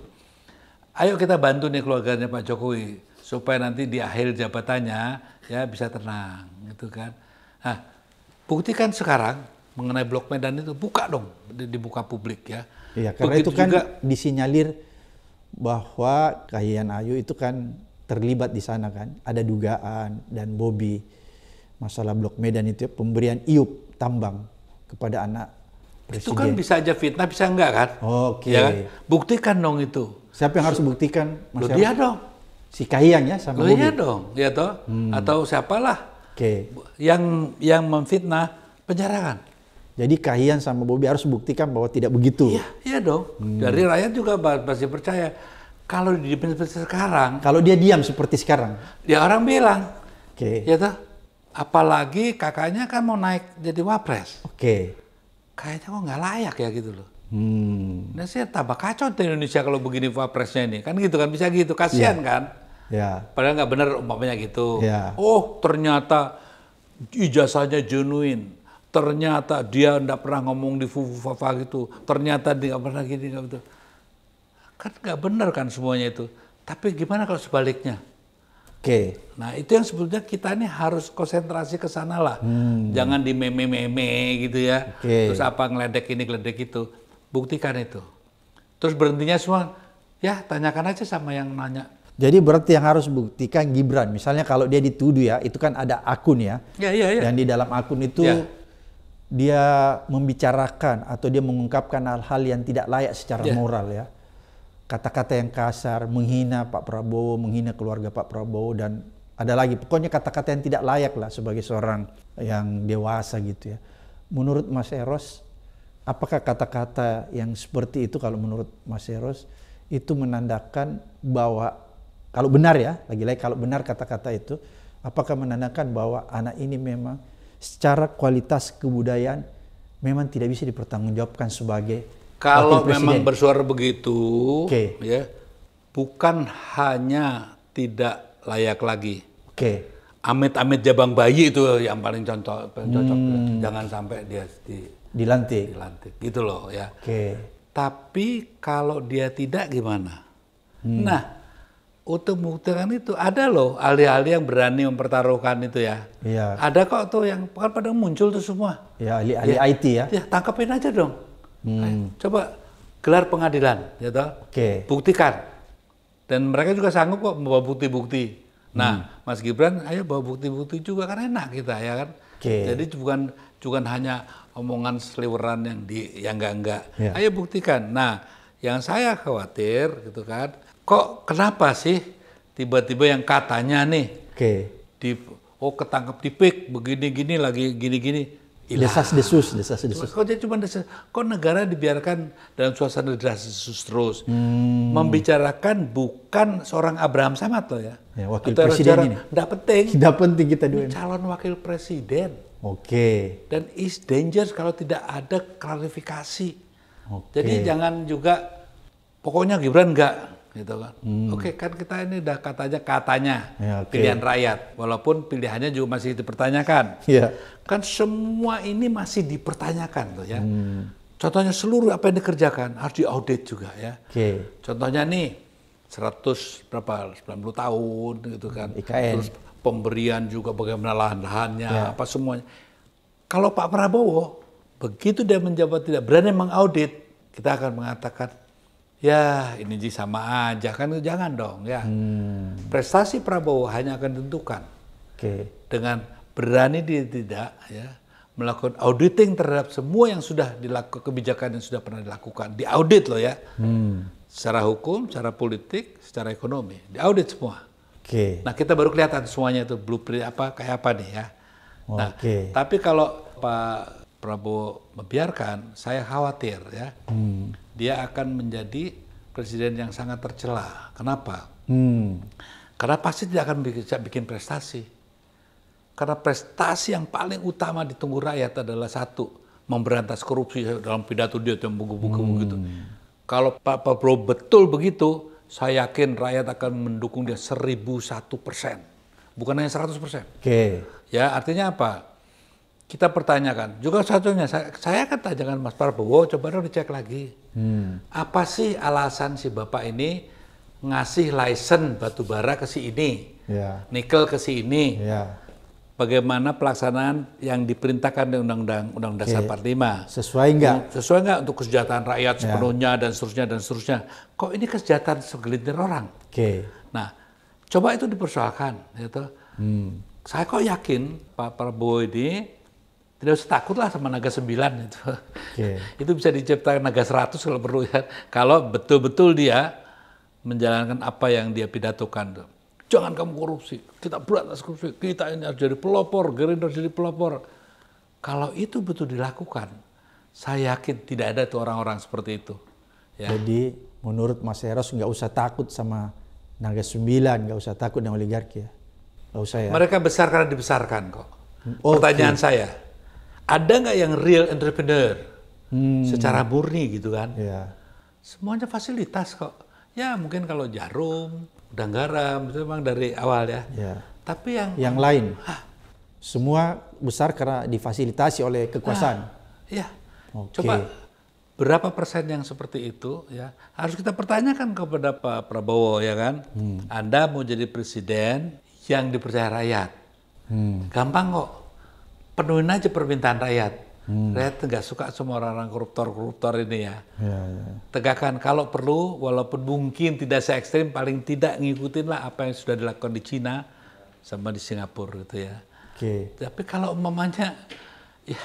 ayo kita bantu nih keluarganya Pak Jokowi supaya nanti di akhir jabatannya ya bisa tenang gitu kan. Nah buktikan sekarang mengenai Blok Medan itu buka dong, dibuka publik ya. Iya karena Begitu itu kan juga, disinyalir bahwa Kahiyang Ayu itu kan terlibat di sana kan, ada dugaan dan Bobby masalah Blok Medan itu ya, pemberian IUP tambang kepada anak presiden. Itu kan bisa aja fitnah, bisa enggak kan? Oke. Ya kan? Buktikan dong itu. Siapa yang harus buktikan? Mas dia dong. Si Kahiyang ya sama Loh, Bobby. iya dong, ya toh. Hmm. Atau siapalah okay. yang yang memfitnah penjarakan. Jadi Kahiyang sama Bobi harus buktikan bahwa tidak begitu. Iya, iya dong. Hmm. Dari rakyat juga pasti percaya. Kalau di seperti sekarang. Kalau dia diam seperti sekarang. dia ya orang bilang. Oke. Okay. Ya toh Apalagi kakaknya kan mau naik jadi wapres. Oke. Okay. Kayaknya kok nggak layak ya gitu loh. Hmm. Nah, saya tambah kacau di Indonesia kalau begini wapresnya ini. Kan gitu kan, bisa gitu. Kasihan yeah. kan? Ya. Yeah. Padahal nggak benar umpamanya gitu. Yeah. Oh, ternyata ijazahnya jenuin, Ternyata dia nggak pernah ngomong di fufu fafa gitu. Ternyata dia nggak pernah gini, nggak Kan nggak benar kan semuanya itu. Tapi gimana kalau sebaliknya? Oke. Okay. Nah itu yang sebetulnya kita ini harus konsentrasi ke sana lah. Hmm. Jangan di meme-meme gitu ya. Okay. Terus apa ngeledek ini ngeledek itu. Buktikan itu. Terus berhentinya semua, ya tanyakan aja sama yang nanya. Jadi berarti yang harus buktikan Gibran. Misalnya kalau dia dituduh ya, itu kan ada akun ya. Iya, iya, iya. Dan di dalam akun itu ya. dia membicarakan atau dia mengungkapkan hal-hal yang tidak layak secara ya. moral ya kata-kata yang kasar, menghina Pak Prabowo, menghina keluarga Pak Prabowo dan ada lagi pokoknya kata-kata yang tidak layak lah sebagai seorang yang dewasa gitu ya. Menurut Mas Eros, apakah kata-kata yang seperti itu kalau menurut Mas Eros itu menandakan bahwa kalau benar ya, lagi-lagi kalau benar kata-kata itu, apakah menandakan bahwa anak ini memang secara kualitas kebudayaan memang tidak bisa dipertanggungjawabkan sebagai kalau memang bersuara begitu, okay. ya bukan hanya tidak layak lagi. Oke. Okay. Amit-amit jabang bayi itu yang paling contoh cocok. Hmm. Jangan sampai dia di, dilantik. Dilantik, gitu loh ya. Oke. Okay. Tapi kalau dia tidak gimana? Hmm. Nah, untuk membuktikan itu ada loh ahli-ahli yang berani mempertaruhkan itu ya. Iya. Ada kok tuh yang kan pada muncul tuh semua. Ya ahli-ahli ya, IT ya. Ya tangkapin aja dong. Hmm. Nah, coba gelar pengadilan, ya toh. Okay. Buktikan. Dan mereka juga sanggup kok membawa bukti-bukti. Nah, hmm. Mas Gibran, ayo bawa bukti-bukti juga karena enak kita ya kan. Okay. Jadi bukan bukan hanya omongan seliweran yang di yang enggak enggak. Yeah. Ayo buktikan. Nah, yang saya khawatir gitu kan, kok kenapa sih tiba-tiba yang katanya nih, okay. di oh ketangkap di pik begini-gini lagi gini-gini Ilah. Desas desus, desas desus. kok dia cuma desas, kok negara dibiarkan dalam suasana desas desus terus? Hmm. Membicarakan bukan seorang Abraham Samad loh ya. ya wakil Atau presiden ini. Tidak penting. Tidak penting kita dulu. Calon wakil presiden. Oke. Okay. Dan is dangerous kalau tidak ada klarifikasi. Okay. Jadi jangan juga, pokoknya Gibran nggak gitu kan. Hmm. Oke, kan kita ini udah katanya katanya ya, okay. pilihan rakyat, walaupun pilihannya juga masih dipertanyakan. Ya. Kan semua ini masih dipertanyakan tuh ya. Hmm. Contohnya seluruh apa yang dikerjakan harus diaudit juga ya. Okay. Contohnya nih 100 berapa 90 tahun gitu kan. IKN. Terus pemberian juga bagaimana lahan-lahannya ya. apa semuanya. Kalau Pak Prabowo begitu dia menjabat tidak berani mengaudit, kita akan mengatakan ya ini Ji sama aja kan jangan dong ya. Hmm. Prestasi Prabowo hanya akan ditentukan okay. dengan berani dia tidak ya melakukan auditing terhadap semua yang sudah dilakukan kebijakan yang sudah pernah dilakukan di audit loh ya. Hmm. Secara hukum, secara politik, secara ekonomi, di audit semua. Oke. Okay. Nah, kita baru kelihatan semuanya itu blueprint apa kayak apa nih ya. Nah, tapi kalau Pak Prabowo membiarkan, saya khawatir ya, hmm. dia akan menjadi presiden yang sangat tercela. Kenapa? Hmm. Karena pasti tidak akan bisa bikin prestasi. Karena prestasi yang paling utama ditunggu rakyat adalah satu, memberantas korupsi dalam pidato dia yang buku-buku hmm. begitu. Kalau Pak Prabowo betul begitu, saya yakin rakyat akan mendukung dia seribu satu persen. Bukan hanya seratus persen. Oke. Ya, artinya apa? kita pertanyakan. Juga satunya, saya, saya kan tanyakan Mas Prabowo, coba dong dicek lagi. Hmm. Apa sih alasan si Bapak ini ngasih license batu bara ke si ini, yeah. nikel ke si ini. Yeah. Bagaimana pelaksanaan yang diperintahkan di Undang-Undang Undang Dasar okay. 45? Sesuai enggak hmm, Sesuai enggak untuk kesejahteraan rakyat yeah. sepenuhnya dan seterusnya dan seterusnya. Kok ini kesejahteraan segelintir orang? Oke. Nah, coba itu dipersoalkan, gitu. Hmm. Saya kok yakin Pak Prabowo ini tidak usah takut lah sama naga sembilan itu. Okay. [laughs] itu bisa diciptakan naga seratus kalau perlu ya. Kalau betul-betul dia menjalankan apa yang dia pidatokan tuh. Jangan kamu korupsi, kita berantas korupsi, kita ini harus jadi pelopor, Gerindra jadi pelopor. Kalau itu betul dilakukan, saya yakin tidak ada tuh orang-orang seperti itu. Ya. Jadi menurut Mas Eros nggak usah takut sama naga sembilan, nggak usah takut dengan oligarki ya? usah ya? Mereka besar karena dibesarkan kok. Okay. Pertanyaan saya, ada nggak yang real entrepreneur hmm. secara murni gitu kan? Yeah. Semuanya fasilitas kok. Ya mungkin kalau jarum, udang garam itu memang dari awal ya. Yeah. Tapi yang yang lain, hah. semua besar karena difasilitasi oleh kekuasaan. Nah, iya. ya. okay. Coba berapa persen yang seperti itu ya harus kita pertanyakan kepada Pak Prabowo ya kan. Hmm. Anda mau jadi presiden yang dipercaya rakyat. Hmm. Gampang kok penuhin aja permintaan rakyat. Hmm. Rakyat nggak suka semua orang-orang koruptor-koruptor ini ya. Yeah, yeah. Tegakkan kalau perlu, walaupun mungkin tidak se ekstrim, paling tidak ngikutin lah apa yang sudah dilakukan di Cina sama di Singapura gitu ya. Oke. Okay. Tapi kalau umpamanya ya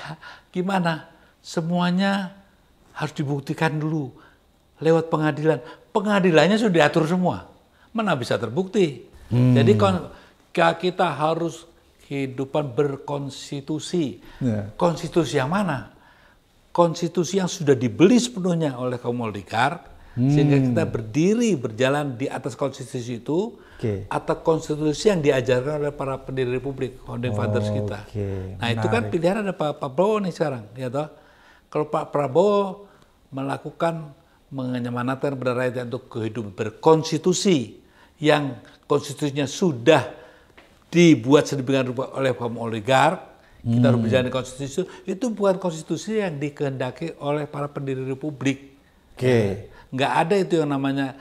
gimana? Semuanya harus dibuktikan dulu lewat pengadilan. Pengadilannya sudah diatur semua, mana bisa terbukti? Hmm. Jadi kita harus kehidupan berkonstitusi. Ya. Konstitusi yang mana? Konstitusi yang sudah dibeli sepenuhnya oleh kaum oligark, hmm. sehingga kita berdiri berjalan di atas konstitusi itu, okay. atau konstitusi yang diajarkan oleh para pendiri republik, founding oh, fathers kita. Okay. Nah Menarik. itu kan pilihan ada Pak Prabowo nih sekarang, ya toh. Kalau Pak Prabowo melakukan menyemanatkan kepada rakyat untuk kehidupan berkonstitusi yang konstitusinya sudah dibuat sedemikian rupa oleh kaum oligark, hmm. kita harus menjalani hmm. konstitusi itu bukan konstitusi yang dikehendaki oleh para pendiri republik. Oke. Okay. Ya. Nggak ada itu yang namanya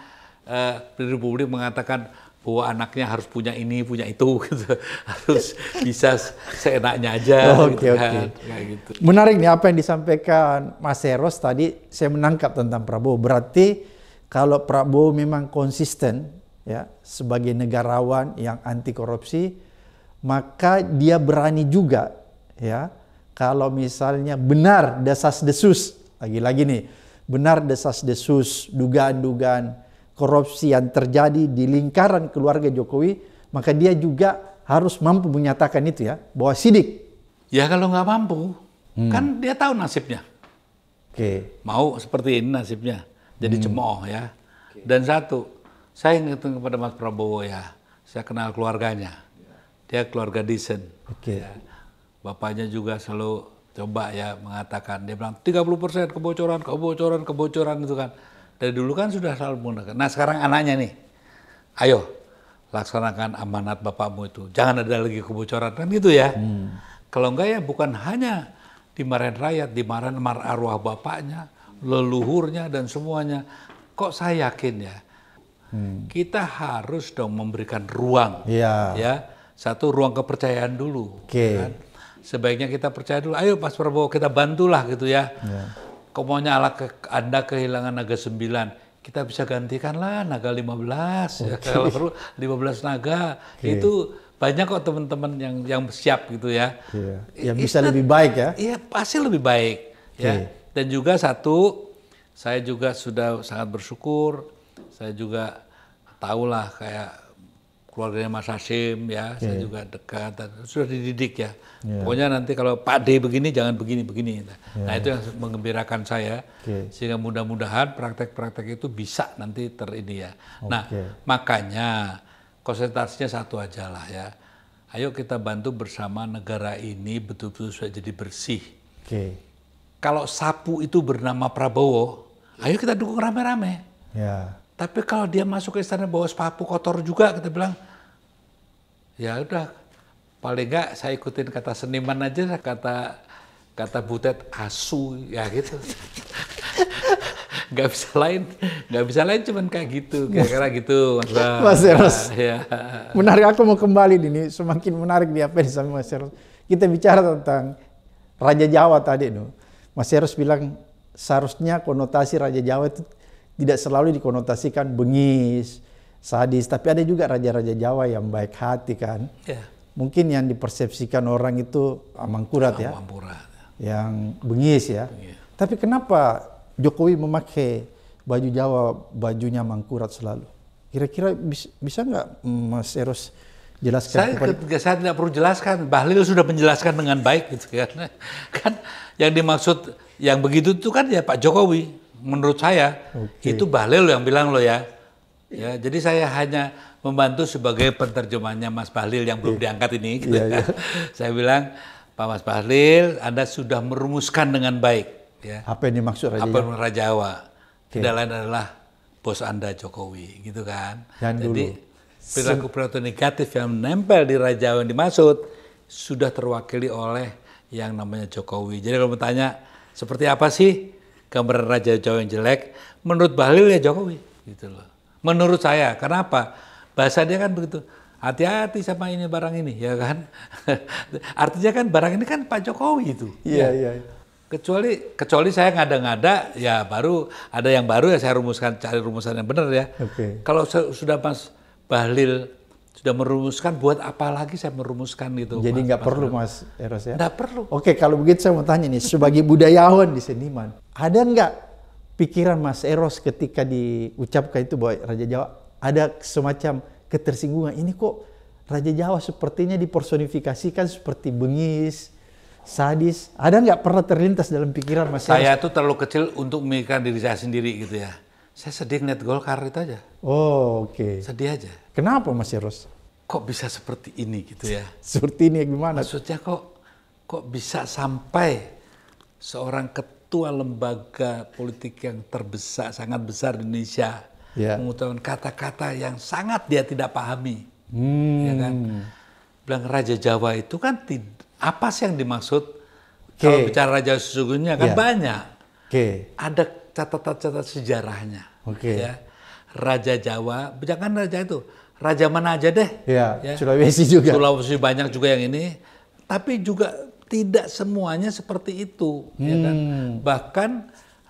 uh, pendiri republik mengatakan bahwa anaknya harus punya ini, punya itu, [laughs] gitu. harus bisa seenaknya aja. Oke, gitu, oke. Kan. Nah, gitu. Menarik nih apa yang disampaikan Mas Eros tadi, saya menangkap tentang Prabowo. Berarti kalau Prabowo memang konsisten ya, sebagai negarawan yang anti korupsi, maka dia berani juga ya kalau misalnya benar desas desus lagi-lagi nih benar desas desus dugaan-dugaan korupsi yang terjadi di lingkaran keluarga Jokowi maka dia juga harus mampu menyatakan itu ya bahwa sidik ya kalau nggak mampu hmm. kan dia tahu nasibnya oke okay. mau seperti ini nasibnya jadi hmm. cemoh ya okay. dan satu saya ngitung kepada Mas Prabowo ya, saya kenal keluarganya. Dia keluarga decent. Oke. Okay. Ya. Bapaknya juga selalu coba ya mengatakan, dia bilang 30% kebocoran, kebocoran, kebocoran itu kan. Dari dulu kan sudah selalu menggunakan. Nah sekarang anaknya nih, ayo laksanakan amanat bapakmu itu. Jangan ada lagi kebocoran kan gitu ya. Hmm. Kalau enggak ya bukan hanya dimarahin rakyat, dimarahin mar arwah bapaknya, leluhurnya dan semuanya. Kok saya yakin ya, Hmm. kita harus dong memberikan ruang. Ya. ya. Satu ruang kepercayaan dulu. Okay. Ya kan? Sebaiknya kita percaya dulu. Ayo Mas Prabowo kita bantulah gitu ya. ya. Kau maunya ala ke, Anda kehilangan naga sembilan kita bisa gantikanlah naga lima okay. ya kalau perlu belas naga okay. itu banyak kok teman-teman yang yang siap gitu ya. Iya. Yang bisa It, lebih baik ya. Iya, pasti lebih baik okay. ya. Dan juga satu saya juga sudah sangat bersyukur saya juga tahulah kayak keluarganya Mas Hasim ya, yeah. saya juga dekat dan sudah dididik ya. Yeah. Pokoknya nanti kalau Pak D begini jangan begini begini. Nah, yeah. itu yang mengembirakan saya okay. sehingga mudah-mudahan praktek-praktek itu bisa nanti terini ya. Okay. Nah makanya konsentrasinya satu aja lah ya. Ayo kita bantu bersama negara ini betul-betul sudah jadi bersih. Okay. Kalau sapu itu bernama Prabowo, ayo kita dukung rame-rame. Ya. Tapi kalau dia masuk ke istana bawa sepatu kotor juga, kita bilang, ya udah, paling nggak saya ikutin kata seniman aja, kata kata butet asu, ya gitu. Gak bisa lain, gak bisa lain cuman kayak gitu, kira-kira gitu. Mas, Eros, ya. menarik aku mau kembali ini, semakin menarik di apa sama Mas Eros. Kita bicara tentang Raja Jawa tadi, nu Mas Eros bilang seharusnya konotasi Raja Jawa itu tidak selalu dikonotasikan bengis, sadis, tapi ada juga raja-raja Jawa yang baik hati kan. Yeah. Mungkin yang dipersepsikan orang itu amangkurat ya. Amangkurat. Ya. Yang bengis ya. Iya. Tapi kenapa Jokowi memakai baju Jawa, bajunya mangkurat selalu? Kira-kira bisa nggak Mas Eros jelaskan? Saya, kepada... saya tidak perlu jelaskan. Bahlil sudah menjelaskan dengan baik gitu kan. [laughs] Kan yang dimaksud yang begitu itu kan ya Pak Jokowi menurut saya okay. itu Bahlil yang bilang lo ya. Ya, jadi saya hanya membantu sebagai penerjemahnya Mas Bahlil yang belum yeah. diangkat ini. Gitu. Yeah, yeah. Iya. [laughs] saya bilang, Pak Mas Bahlil, Anda sudah merumuskan dengan baik. Ya. Apa yang dimaksud Raja Apa yang Raja Jawa. Okay. Tidak lain adalah bos Anda Jokowi, gitu kan. Dan jadi perilaku-perilaku negatif yang menempel di Raja Jawa yang dimaksud sudah terwakili oleh yang namanya Jokowi. Jadi kalau bertanya, seperti apa sih gambaran Raja Jawa yang jelek, menurut Bahlil ya Jokowi. Gitu loh. Menurut saya, kenapa? Bahasa dia kan begitu, hati-hati sama ini barang ini, ya kan? [laughs] Artinya kan barang ini kan Pak Jokowi itu. Iya, ya. iya. yeah. Kecuali kecuali saya ngada-ngada, ya baru ada yang baru ya saya rumuskan, cari rumusan yang benar ya. Okay. Kalau sudah Mas Bahlil sudah merumuskan buat apa lagi saya merumuskan gitu. jadi nggak perlu mas Eros ya nggak perlu oke kalau begitu saya mau tanya nih sebagai budayawan di seniman ada nggak pikiran mas Eros ketika diucapkan itu bahwa Raja Jawa ada semacam ketersinggungan ini kok Raja Jawa sepertinya dipersonifikasikan seperti bengis sadis ada nggak pernah terlintas dalam pikiran mas saya itu terlalu kecil untuk memikirkan diri saya sendiri gitu ya saya sedih net Golkar itu aja. Oh, oke. Okay. Sedih aja. Kenapa Mas Eros? kok bisa seperti ini gitu ya? Seperti ini gimana? Maksudnya kok kok bisa sampai seorang ketua lembaga politik yang terbesar sangat besar di Indonesia yeah. mengutarakan kata-kata yang sangat dia tidak pahami, hmm. ya kan? Bilang Raja Jawa itu kan apa sih yang dimaksud okay. kalau bicara Raja sesungguhnya kan yeah. banyak. Okay. Ada catatan-catatan sejarahnya. Okay. Ya. Raja Jawa, jangan Raja itu, raja mana aja deh. Ya, ya. Sulawesi juga. Sulawesi banyak juga yang ini, tapi juga tidak semuanya seperti itu, hmm. ya kan? Hmm. Bahkan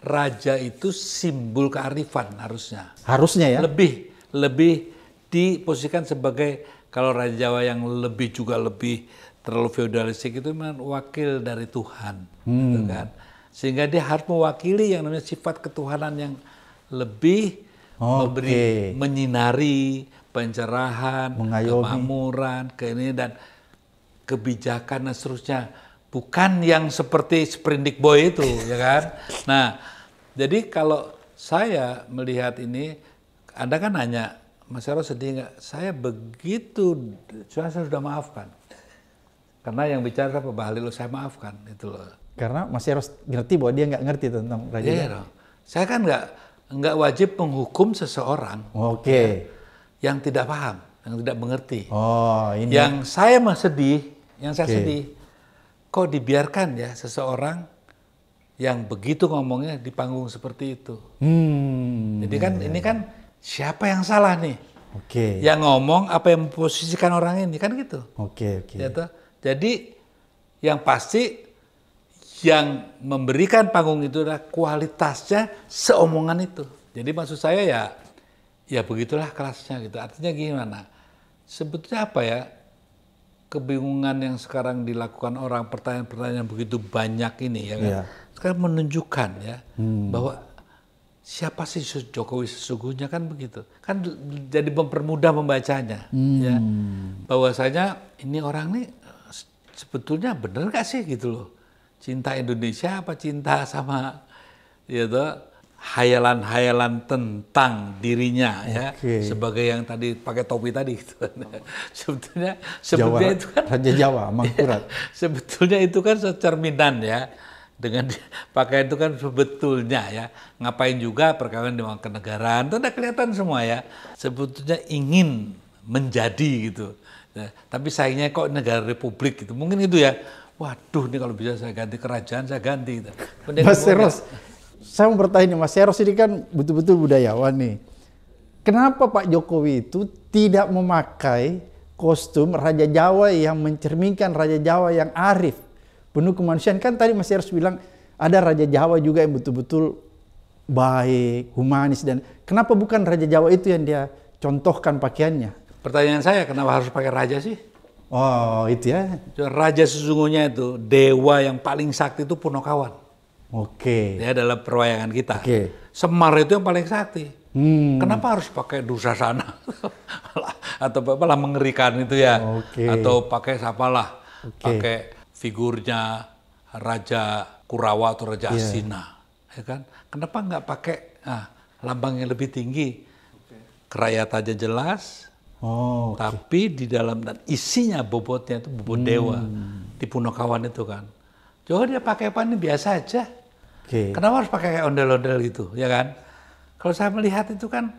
raja itu simbol kearifan harusnya. Harusnya ya. Lebih lebih diposisikan sebagai kalau raja Jawa yang lebih juga lebih terlalu feodalistik itu memang wakil dari Tuhan, gitu hmm. gitu kan? Sehingga dia harus mewakili yang namanya sifat ketuhanan yang lebih okay. memberi menyinari pencerahan, Mengayomi. kemamuran, ke ini dan kebijakan dan seterusnya. Bukan yang seperti Sprindik Boy itu, ya kan? Nah, jadi kalau saya melihat ini, Anda kan nanya, Mas Ero sedih nggak? Saya begitu, saya sudah maafkan. Karena yang bicara Pak Bahlil, saya maafkan. Itu loh. Karena Mas Ero ngerti bahwa dia nggak ngerti tentang iya, Raja Iya, Saya kan nggak nggak wajib menghukum seseorang. Oke. Okay. Ya yang tidak paham, yang tidak mengerti. Oh, ini. Yang saya mah sedih, yang saya okay. sedih. Kok dibiarkan ya seseorang yang begitu ngomongnya di panggung seperti itu. Hmm. Jadi kan iya, iya. ini kan siapa yang salah nih? Oke. Okay. Yang ngomong apa yang memposisikan orang ini kan gitu. Oke, okay, oke. Ya okay. Jadi yang pasti yang memberikan panggung itu adalah kualitasnya seomongan itu. Jadi maksud saya ya ya begitulah kelasnya gitu. Artinya gimana? Sebetulnya apa ya? Kebingungan yang sekarang dilakukan orang pertanyaan-pertanyaan begitu banyak ini ya kan. Yeah. Sekarang menunjukkan ya hmm. bahwa siapa sih Jokowi sesungguhnya kan begitu. Kan jadi mempermudah membacanya hmm. ya. Bahwasanya ini orang nih sebetulnya bener gak sih gitu loh. Cinta Indonesia apa cinta sama gitu hayalan-hayalan tentang dirinya ya sebagai yang tadi pakai topi tadi gitu. [laughs] sebetulnya sebetulnya Jawa, itu kan Raja Jawa Mangkurat. sebetulnya itu kan, [laughs] iya. kan cerminan ya dengan pakai itu kan sebetulnya ya ngapain juga perkawinan di dengan kenegaraan itu udah kelihatan semua ya sebetulnya ingin menjadi gitu ya, tapi sayangnya kok negara republik gitu mungkin itu ya waduh ini kalau bisa saya ganti kerajaan saya ganti gitu. Mas Seros, saya mau bertanya Mas Eros ini kan betul-betul budayawan nih. Kenapa Pak Jokowi itu tidak memakai kostum Raja Jawa yang mencerminkan Raja Jawa yang arif, penuh kemanusiaan? Kan tadi Mas Eros bilang ada Raja Jawa juga yang betul-betul baik, humanis dan kenapa bukan Raja Jawa itu yang dia contohkan pakaiannya? Pertanyaan saya kenapa harus pakai raja sih? Oh, itu ya. Raja sesungguhnya itu dewa yang paling sakti itu Purnokawan. Oke. Okay. Ya dalam perwayangan kita. Oke. Okay. Semar itu yang paling sakti. Hmm. Kenapa harus pakai dusa sana [laughs] atau apa lah mengerikan itu ya? Oke. Okay. Atau pakai siapalah? Okay. Pakai figurnya Raja Kurawa atau Raja yeah. Asina, ya kan? Kenapa nggak pakai nah, lambang yang lebih tinggi? Kerayat aja jelas, oh, okay. tapi di dalam dan isinya bobotnya itu bobot hmm. dewa di Punokawan itu kan. Jauh dia pakai apa ini biasa aja. Okay. Kenapa harus pakai ondel-ondel itu, ya kan? Kalau saya melihat itu kan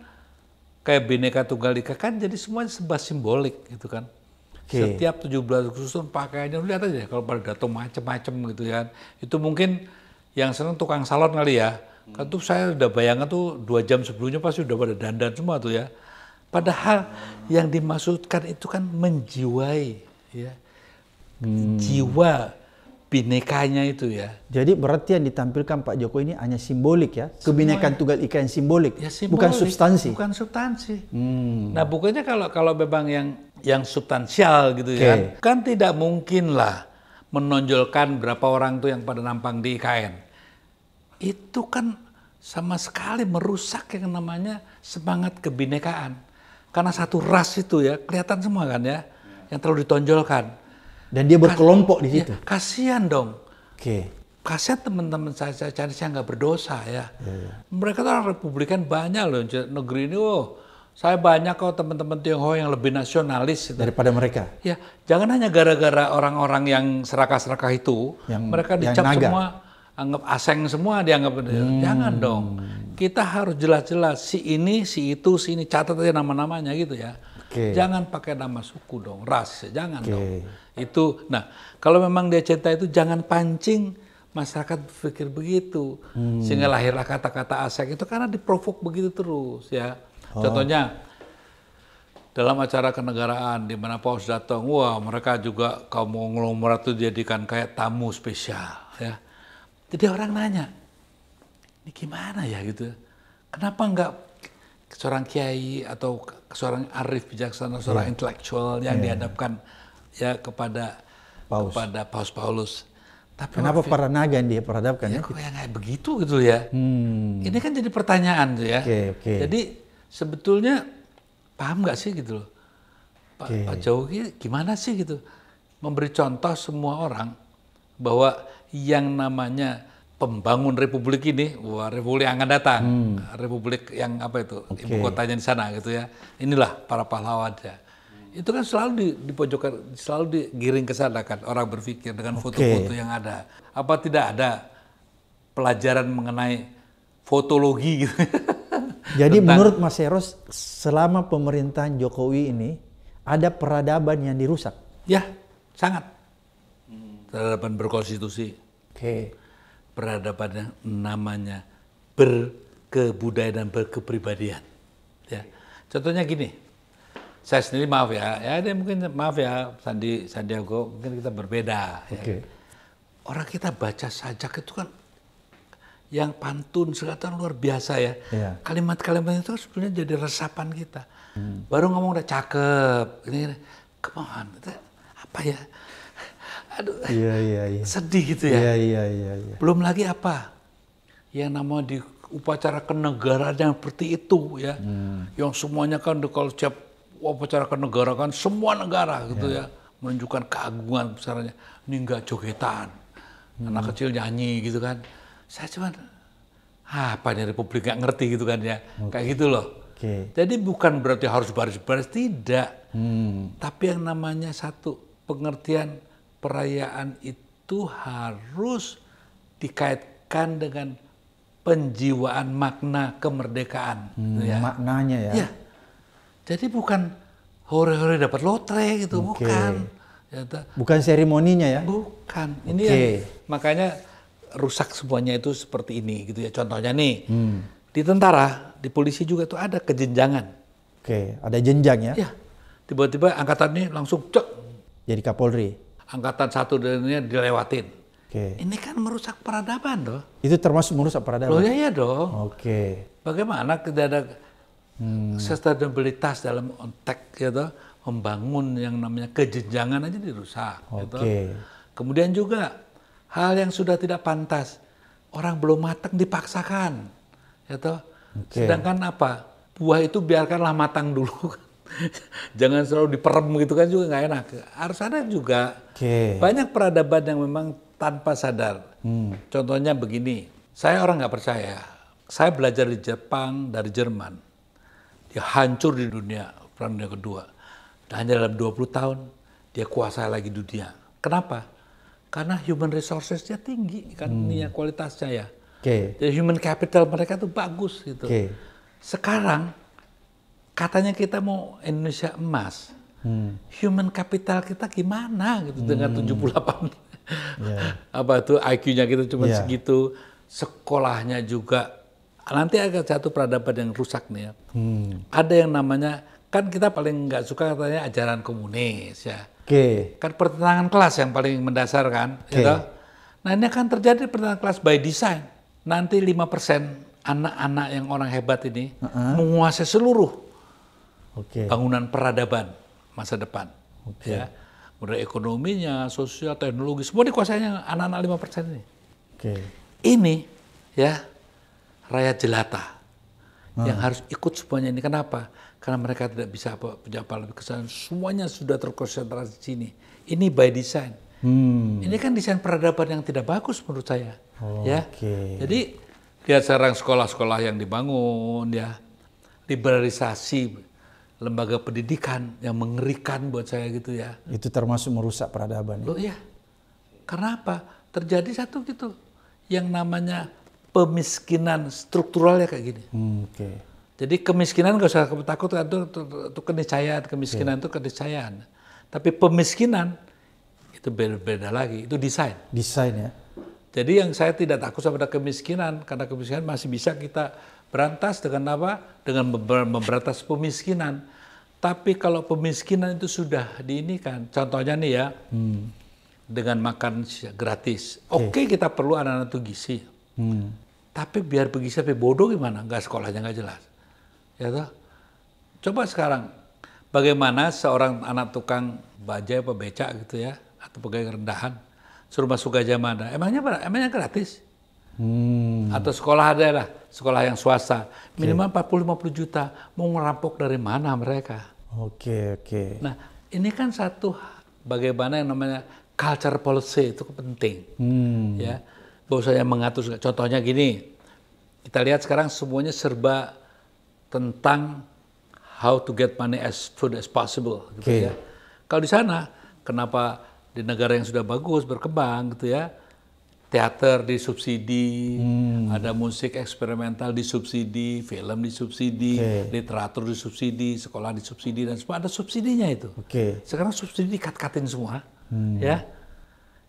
kayak bineka tunggal ika kan jadi semuanya sebuah simbolik gitu kan. Okay. Setiap 17 Agustus pakaiannya lihat aja kalau pada datang macem-macem gitu kan. Itu mungkin yang senang tukang salon kali ya. Hmm. Kan tuh saya udah bayangkan tuh dua jam sebelumnya pasti udah pada dandan semua tuh ya. Padahal yang dimaksudkan itu kan menjiwai ya. Hmm. Jiwa binekanya itu ya. Jadi berarti yang ditampilkan Pak Jokowi ini hanya simbolik ya, kebinekaan tunggal ika yang simbolik, ya, simbolik, bukan substansi. Bukan substansi. Hmm. Nah bukannya kalau kalau memang yang yang substansial gitu okay. ya, kan, kan tidak mungkin lah menonjolkan berapa orang tuh yang pada nampang di IKN. Itu kan sama sekali merusak yang namanya semangat kebinekaan. Karena satu ras itu ya kelihatan semua kan ya, yang terlalu ditonjolkan dan dia berkelompok di iya, situ. Ya, kasihan dong. Oke. Okay. Kasihan teman-teman saya, saya cari saya nggak berdosa ya. Yeah. Iya. Mereka tuh orang Republikan banyak loh negeri ini. Oh, saya banyak kok teman-teman Tionghoa yang lebih nasionalis gitu. daripada mereka. Ya, jangan hanya gara-gara orang-orang yang serakah-serakah itu, yang, mereka dicap naga. semua anggap aseng semua dianggap gitu. hmm. jangan dong kita harus jelas-jelas si ini si itu si ini catat aja nama-namanya gitu ya Okay. Jangan pakai nama suku dong, ras, jangan okay. dong. Itu, nah kalau memang dia cinta itu jangan pancing masyarakat berpikir begitu hmm. sehingga lahirlah kata-kata asek itu karena diprovok begitu terus ya. Oh. Contohnya dalam acara kenegaraan di mana paus datang, wah mereka juga kaum ngelomorat itu jadikan kayak tamu spesial ya. Jadi orang nanya, ini gimana ya gitu? Kenapa enggak seorang kiai atau seorang arif bijaksana, seorang yeah. intelektual yang yeah. dihadapkan ya kepada Paus. kepada Paus Paulus. Tapi kenapa waktu, para naga yang diperhadapkan ya? ya? kayak begitu gitu ya? Hmm. Ini kan jadi pertanyaan tuh ya. Okay, okay. Jadi sebetulnya paham nggak sih gitu loh? Pak, okay. Pak Jauhi gimana sih gitu? Memberi contoh semua orang bahwa yang namanya pembangun republik ini, wah republik yang akan datang, hmm. republik yang apa itu okay. ibu kotanya di sana gitu ya. Inilah para pahlawannya. Hmm. Itu kan selalu di, pojokan, selalu digiring ke sana kan orang berpikir dengan foto-foto okay. yang ada. Apa tidak ada pelajaran mengenai fotologi gitu? [laughs] Jadi Tentang, menurut Mas Eros, selama pemerintahan Jokowi ini ada peradaban yang dirusak? Ya, sangat. Hmm. Peradaban berkonstitusi. Oke. Okay peradaban yang namanya berkebudayaan dan berkepribadian. Ya. Contohnya gini, saya sendiri maaf ya, ya ini mungkin maaf ya Sandi Sandiago, mungkin kita berbeda. Okay. Ya. Orang kita baca sajak itu kan yang pantun sekatan luar biasa ya. Iya. Kalimat-kalimat yeah. itu kan sebenarnya jadi resapan kita. Hmm. Baru ngomong udah cakep, ini, ini. apa ya? aduh iya, iya, iya. sedih gitu ya. Iya, iya, iya, iya. Belum lagi apa yang nama di upacara kenegaraan yang seperti itu ya, hmm. yang semuanya kan kalau siap upacara kenegaraan kan semua negara gitu ya, ya menunjukkan keagungan besarnya. Ini enggak jogetan, hmm. anak kecil nyanyi gitu kan. Saya cuman ah, apa ini Republik nggak ngerti gitu kan ya, okay. kayak gitu loh. Okay. Jadi bukan berarti harus baris-baris tidak, hmm. tapi yang namanya satu pengertian perayaan itu harus dikaitkan dengan penjiwaan makna kemerdekaan. Gitu ya. Hmm, ya. Maknanya ya. ya. Jadi bukan hore-hore dapat lotre gitu, okay. bukan. Ya, bukan seremoninya ya? Bukan. Ini okay. ya, makanya rusak semuanya itu seperti ini gitu ya. Contohnya nih, hmm. di tentara, di polisi juga itu ada kejenjangan. Oke, okay. ada jenjang ya? Iya. Tiba-tiba angkatan ini langsung cek. Jadi Kapolri? angkatan satu dunia dilewatin. Okay. Ini kan merusak peradaban loh. Itu termasuk merusak peradaban. Loh ya ya dong. Oke. Okay. Bagaimana tidak ada hmm. sustainability dalam konteks gitu membangun yang namanya kejenjangan aja dirusak. Ya, Oke. Okay. Gitu. Kemudian juga hal yang sudah tidak pantas orang belum matang dipaksakan, gitu. Ya, okay. Sedangkan apa buah itu biarkanlah matang dulu. [laughs] [laughs] jangan selalu diperem gitu kan juga nggak enak. Harus ada juga okay. banyak peradaban yang memang tanpa sadar. Hmm. Contohnya begini, saya orang nggak percaya. Saya belajar di Jepang dari Jerman. Dia hancur di dunia, Perang Dunia Kedua. Dan hanya dalam 20 tahun, dia kuasai lagi dunia. Kenapa? Karena human resourcesnya tinggi, kan hmm. ini kualitasnya ya. Okay. Jadi human capital mereka tuh bagus gitu. Okay. Sekarang katanya kita mau Indonesia emas. Hmm. Human capital kita gimana gitu hmm. dengan 78 yeah. apa itu IQ-nya kita gitu cuma yeah. segitu, sekolahnya juga nanti agak satu peradaban yang rusak nih ya. Hmm. Ada yang namanya kan kita paling nggak suka katanya ajaran komunis ya. Oke. Okay. Kan pertentangan kelas yang paling mendasar kan, ya okay. gitu. Nah ini akan terjadi pertentangan kelas by design. Nanti lima persen anak-anak yang orang hebat ini uh -uh. menguasai seluruh okay. bangunan peradaban masa depan. Okay. Ya. mulai ekonominya, sosial, teknologi, semua dikuasainya anak-anak lima persen ini. Okay. Ini ya rakyat jelata hmm. yang harus ikut semuanya ini. Kenapa? Karena mereka tidak bisa apa, punya lebih kesalahan. Semuanya sudah terkonsentrasi di sini. Ini by design. Hmm. Ini kan desain peradaban yang tidak bagus menurut saya. Oh, ya. Okay. Jadi lihat sekarang sekolah-sekolah yang dibangun ya liberalisasi lembaga pendidikan yang mengerikan buat saya gitu ya. Itu termasuk merusak peradaban. Loh ya. Karena apa? Terjadi satu gitu yang namanya pemiskinan struktural ya kayak gini. Hmm, Oke. Okay. Jadi kemiskinan gak usah kamu takut itu, itu, itu keniscayaan, kemiskinan okay. Iya. itu keniscayaan. Tapi pemiskinan itu beda-beda lagi, itu desain. Desain ya. Jadi yang saya tidak takut sama kemiskinan karena kemiskinan masih bisa kita Berantas dengan apa? Dengan memberantas pemiskinan. Tapi kalau pemiskinan itu sudah diinikan, contohnya nih ya, hmm. dengan makan gratis. Oke okay, okay, kita perlu anak-anak itu gizi. Hmm. Tapi biar pergi sampai bodoh gimana? Enggak sekolahnya enggak jelas. Ya toh? Coba sekarang, bagaimana seorang anak tukang bajai apa becak gitu ya, atau pegawai rendahan, suruh masuk gajah mana? Emangnya, emangnya gratis? hmm. atau sekolah daerah, sekolah yang swasta minimal okay. 40-50 juta mau ngerampok dari mana mereka? Oke okay, oke. Okay. Nah ini kan satu bagaimana yang namanya culture policy itu penting hmm. ya. Bahwa saya mengatur contohnya gini, kita lihat sekarang semuanya serba tentang how to get money as food as possible gitu okay. ya. Kalau di sana kenapa di negara yang sudah bagus berkembang gitu ya teater disubsidi, hmm. ada musik eksperimental disubsidi, film disubsidi, okay. literatur disubsidi, sekolah disubsidi dan semua ada subsidinya itu. Okay. Sekarang subsidi dikat-katin semua, hmm. ya.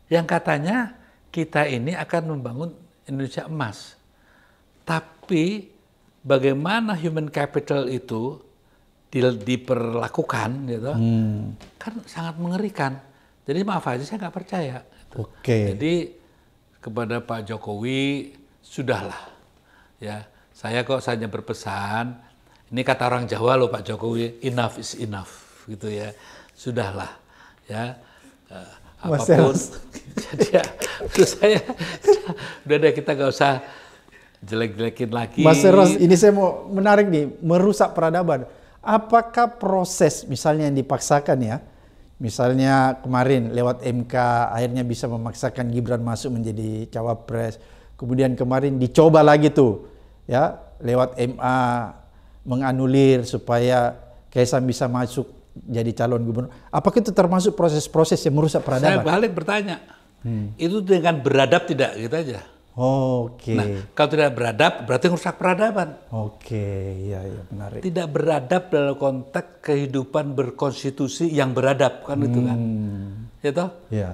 Yang katanya kita ini akan membangun Indonesia emas. Tapi bagaimana human capital itu di, diperlakukan gitu hmm. kan sangat mengerikan. Jadi maaf aja saya nggak percaya. Gitu. Oke. Okay. Jadi kepada Pak Jokowi, sudahlah. Ya, saya kok hanya berpesan, ini kata orang Jawa loh Pak Jokowi, enough is enough gitu ya. Sudahlah. Ya. Uh, apapun. [laughs] Jadi ya, terus saya udah deh kita nggak usah jelek-jelekin lagi. Mas Eros, ini saya mau menarik nih, merusak peradaban. Apakah proses misalnya yang dipaksakan ya, Misalnya kemarin lewat MK akhirnya bisa memaksakan Gibran masuk menjadi cawapres. Kemudian kemarin dicoba lagi tuh ya lewat MA menganulir supaya Kaisang bisa masuk jadi calon gubernur. Apakah itu termasuk proses-proses yang merusak peradaban? Saya balik bertanya. Hmm. Itu dengan beradab tidak gitu aja. Oke. Okay. Nah, kalau tidak beradab berarti merusak peradaban. Oke, okay. ya ya menarik. Tidak beradab dalam konteks kehidupan berkonstitusi yang beradab kan hmm. itu kan. Hmm. Ya toh? Ya.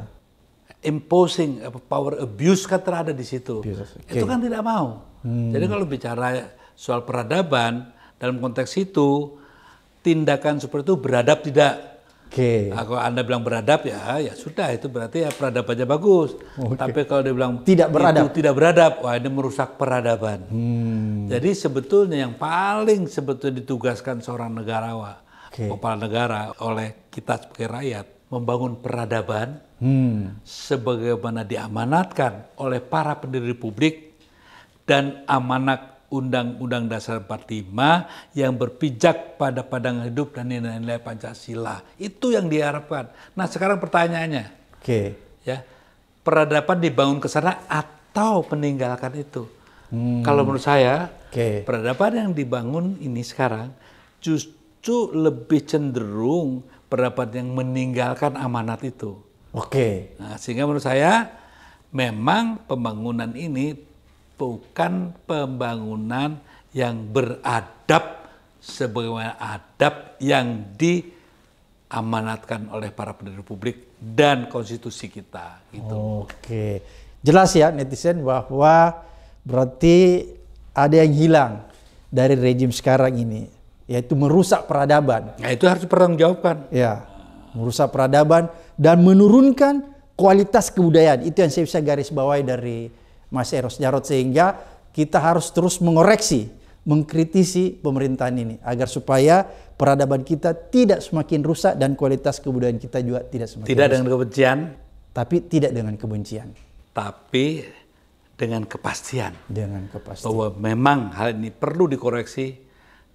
Imposing eh, power abuse kan terada di situ. Okay. Itu kan tidak mau. Hmm. Jadi kalau bicara soal peradaban dalam konteks itu tindakan seperti itu beradab tidak Oke. Okay. Nah, kalau Anda bilang beradab ya, ya sudah itu berarti ya peradabannya bagus. Okay. Tapi kalau dia bilang tidak beradab, itu tidak beradab, wah ini merusak peradaban. Hmm. Jadi sebetulnya yang paling sebetulnya ditugaskan seorang negarawan, okay. kepala negara oleh kita sebagai rakyat membangun peradaban hmm. sebagaimana diamanatkan oleh para pendiri publik dan amanat Undang-Undang Dasar 45 yang berpijak pada padang hidup dan nilai-nilai Pancasila. Itu yang diharapkan. Nah, sekarang pertanyaannya. Oke. Okay. Ya. Peradaban dibangun ke sana atau meninggalkan itu? Hmm. Kalau menurut saya, okay. peradaban yang dibangun ini sekarang justru lebih cenderung peradaban yang meninggalkan amanat itu. Oke. Okay. Nah, sehingga menurut saya memang pembangunan ini bukan pembangunan yang beradab sebagaimana adab yang diamanatkan oleh para pendiri republik dan konstitusi kita. Gitu. Oke, jelas ya netizen bahwa berarti ada yang hilang dari rejim sekarang ini, yaitu merusak peradaban. Nah, itu harus dipertanggungjawabkan. Ya, merusak peradaban dan menurunkan kualitas kebudayaan. Itu yang saya bisa garis bawahi dari Mas Eros Jarot sehingga kita harus terus mengoreksi, mengkritisi pemerintahan ini agar supaya peradaban kita tidak semakin rusak dan kualitas kebudayaan kita juga tidak semakin tidak rusak. dengan kebencian tapi tidak dengan kebencian tapi dengan kepastian dengan kepastian bahwa memang hal ini perlu dikoreksi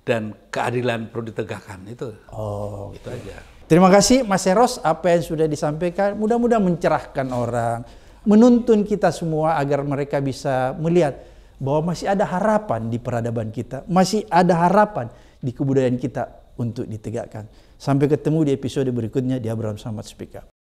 dan keadilan perlu ditegakkan itu oh itu aja Terima kasih Mas Eros apa yang sudah disampaikan. Mudah-mudahan mencerahkan orang, menuntun kita semua agar mereka bisa melihat bahwa masih ada harapan di peradaban kita, masih ada harapan di kebudayaan kita untuk ditegakkan. Sampai ketemu di episode berikutnya di Abraham Samad Speak Up.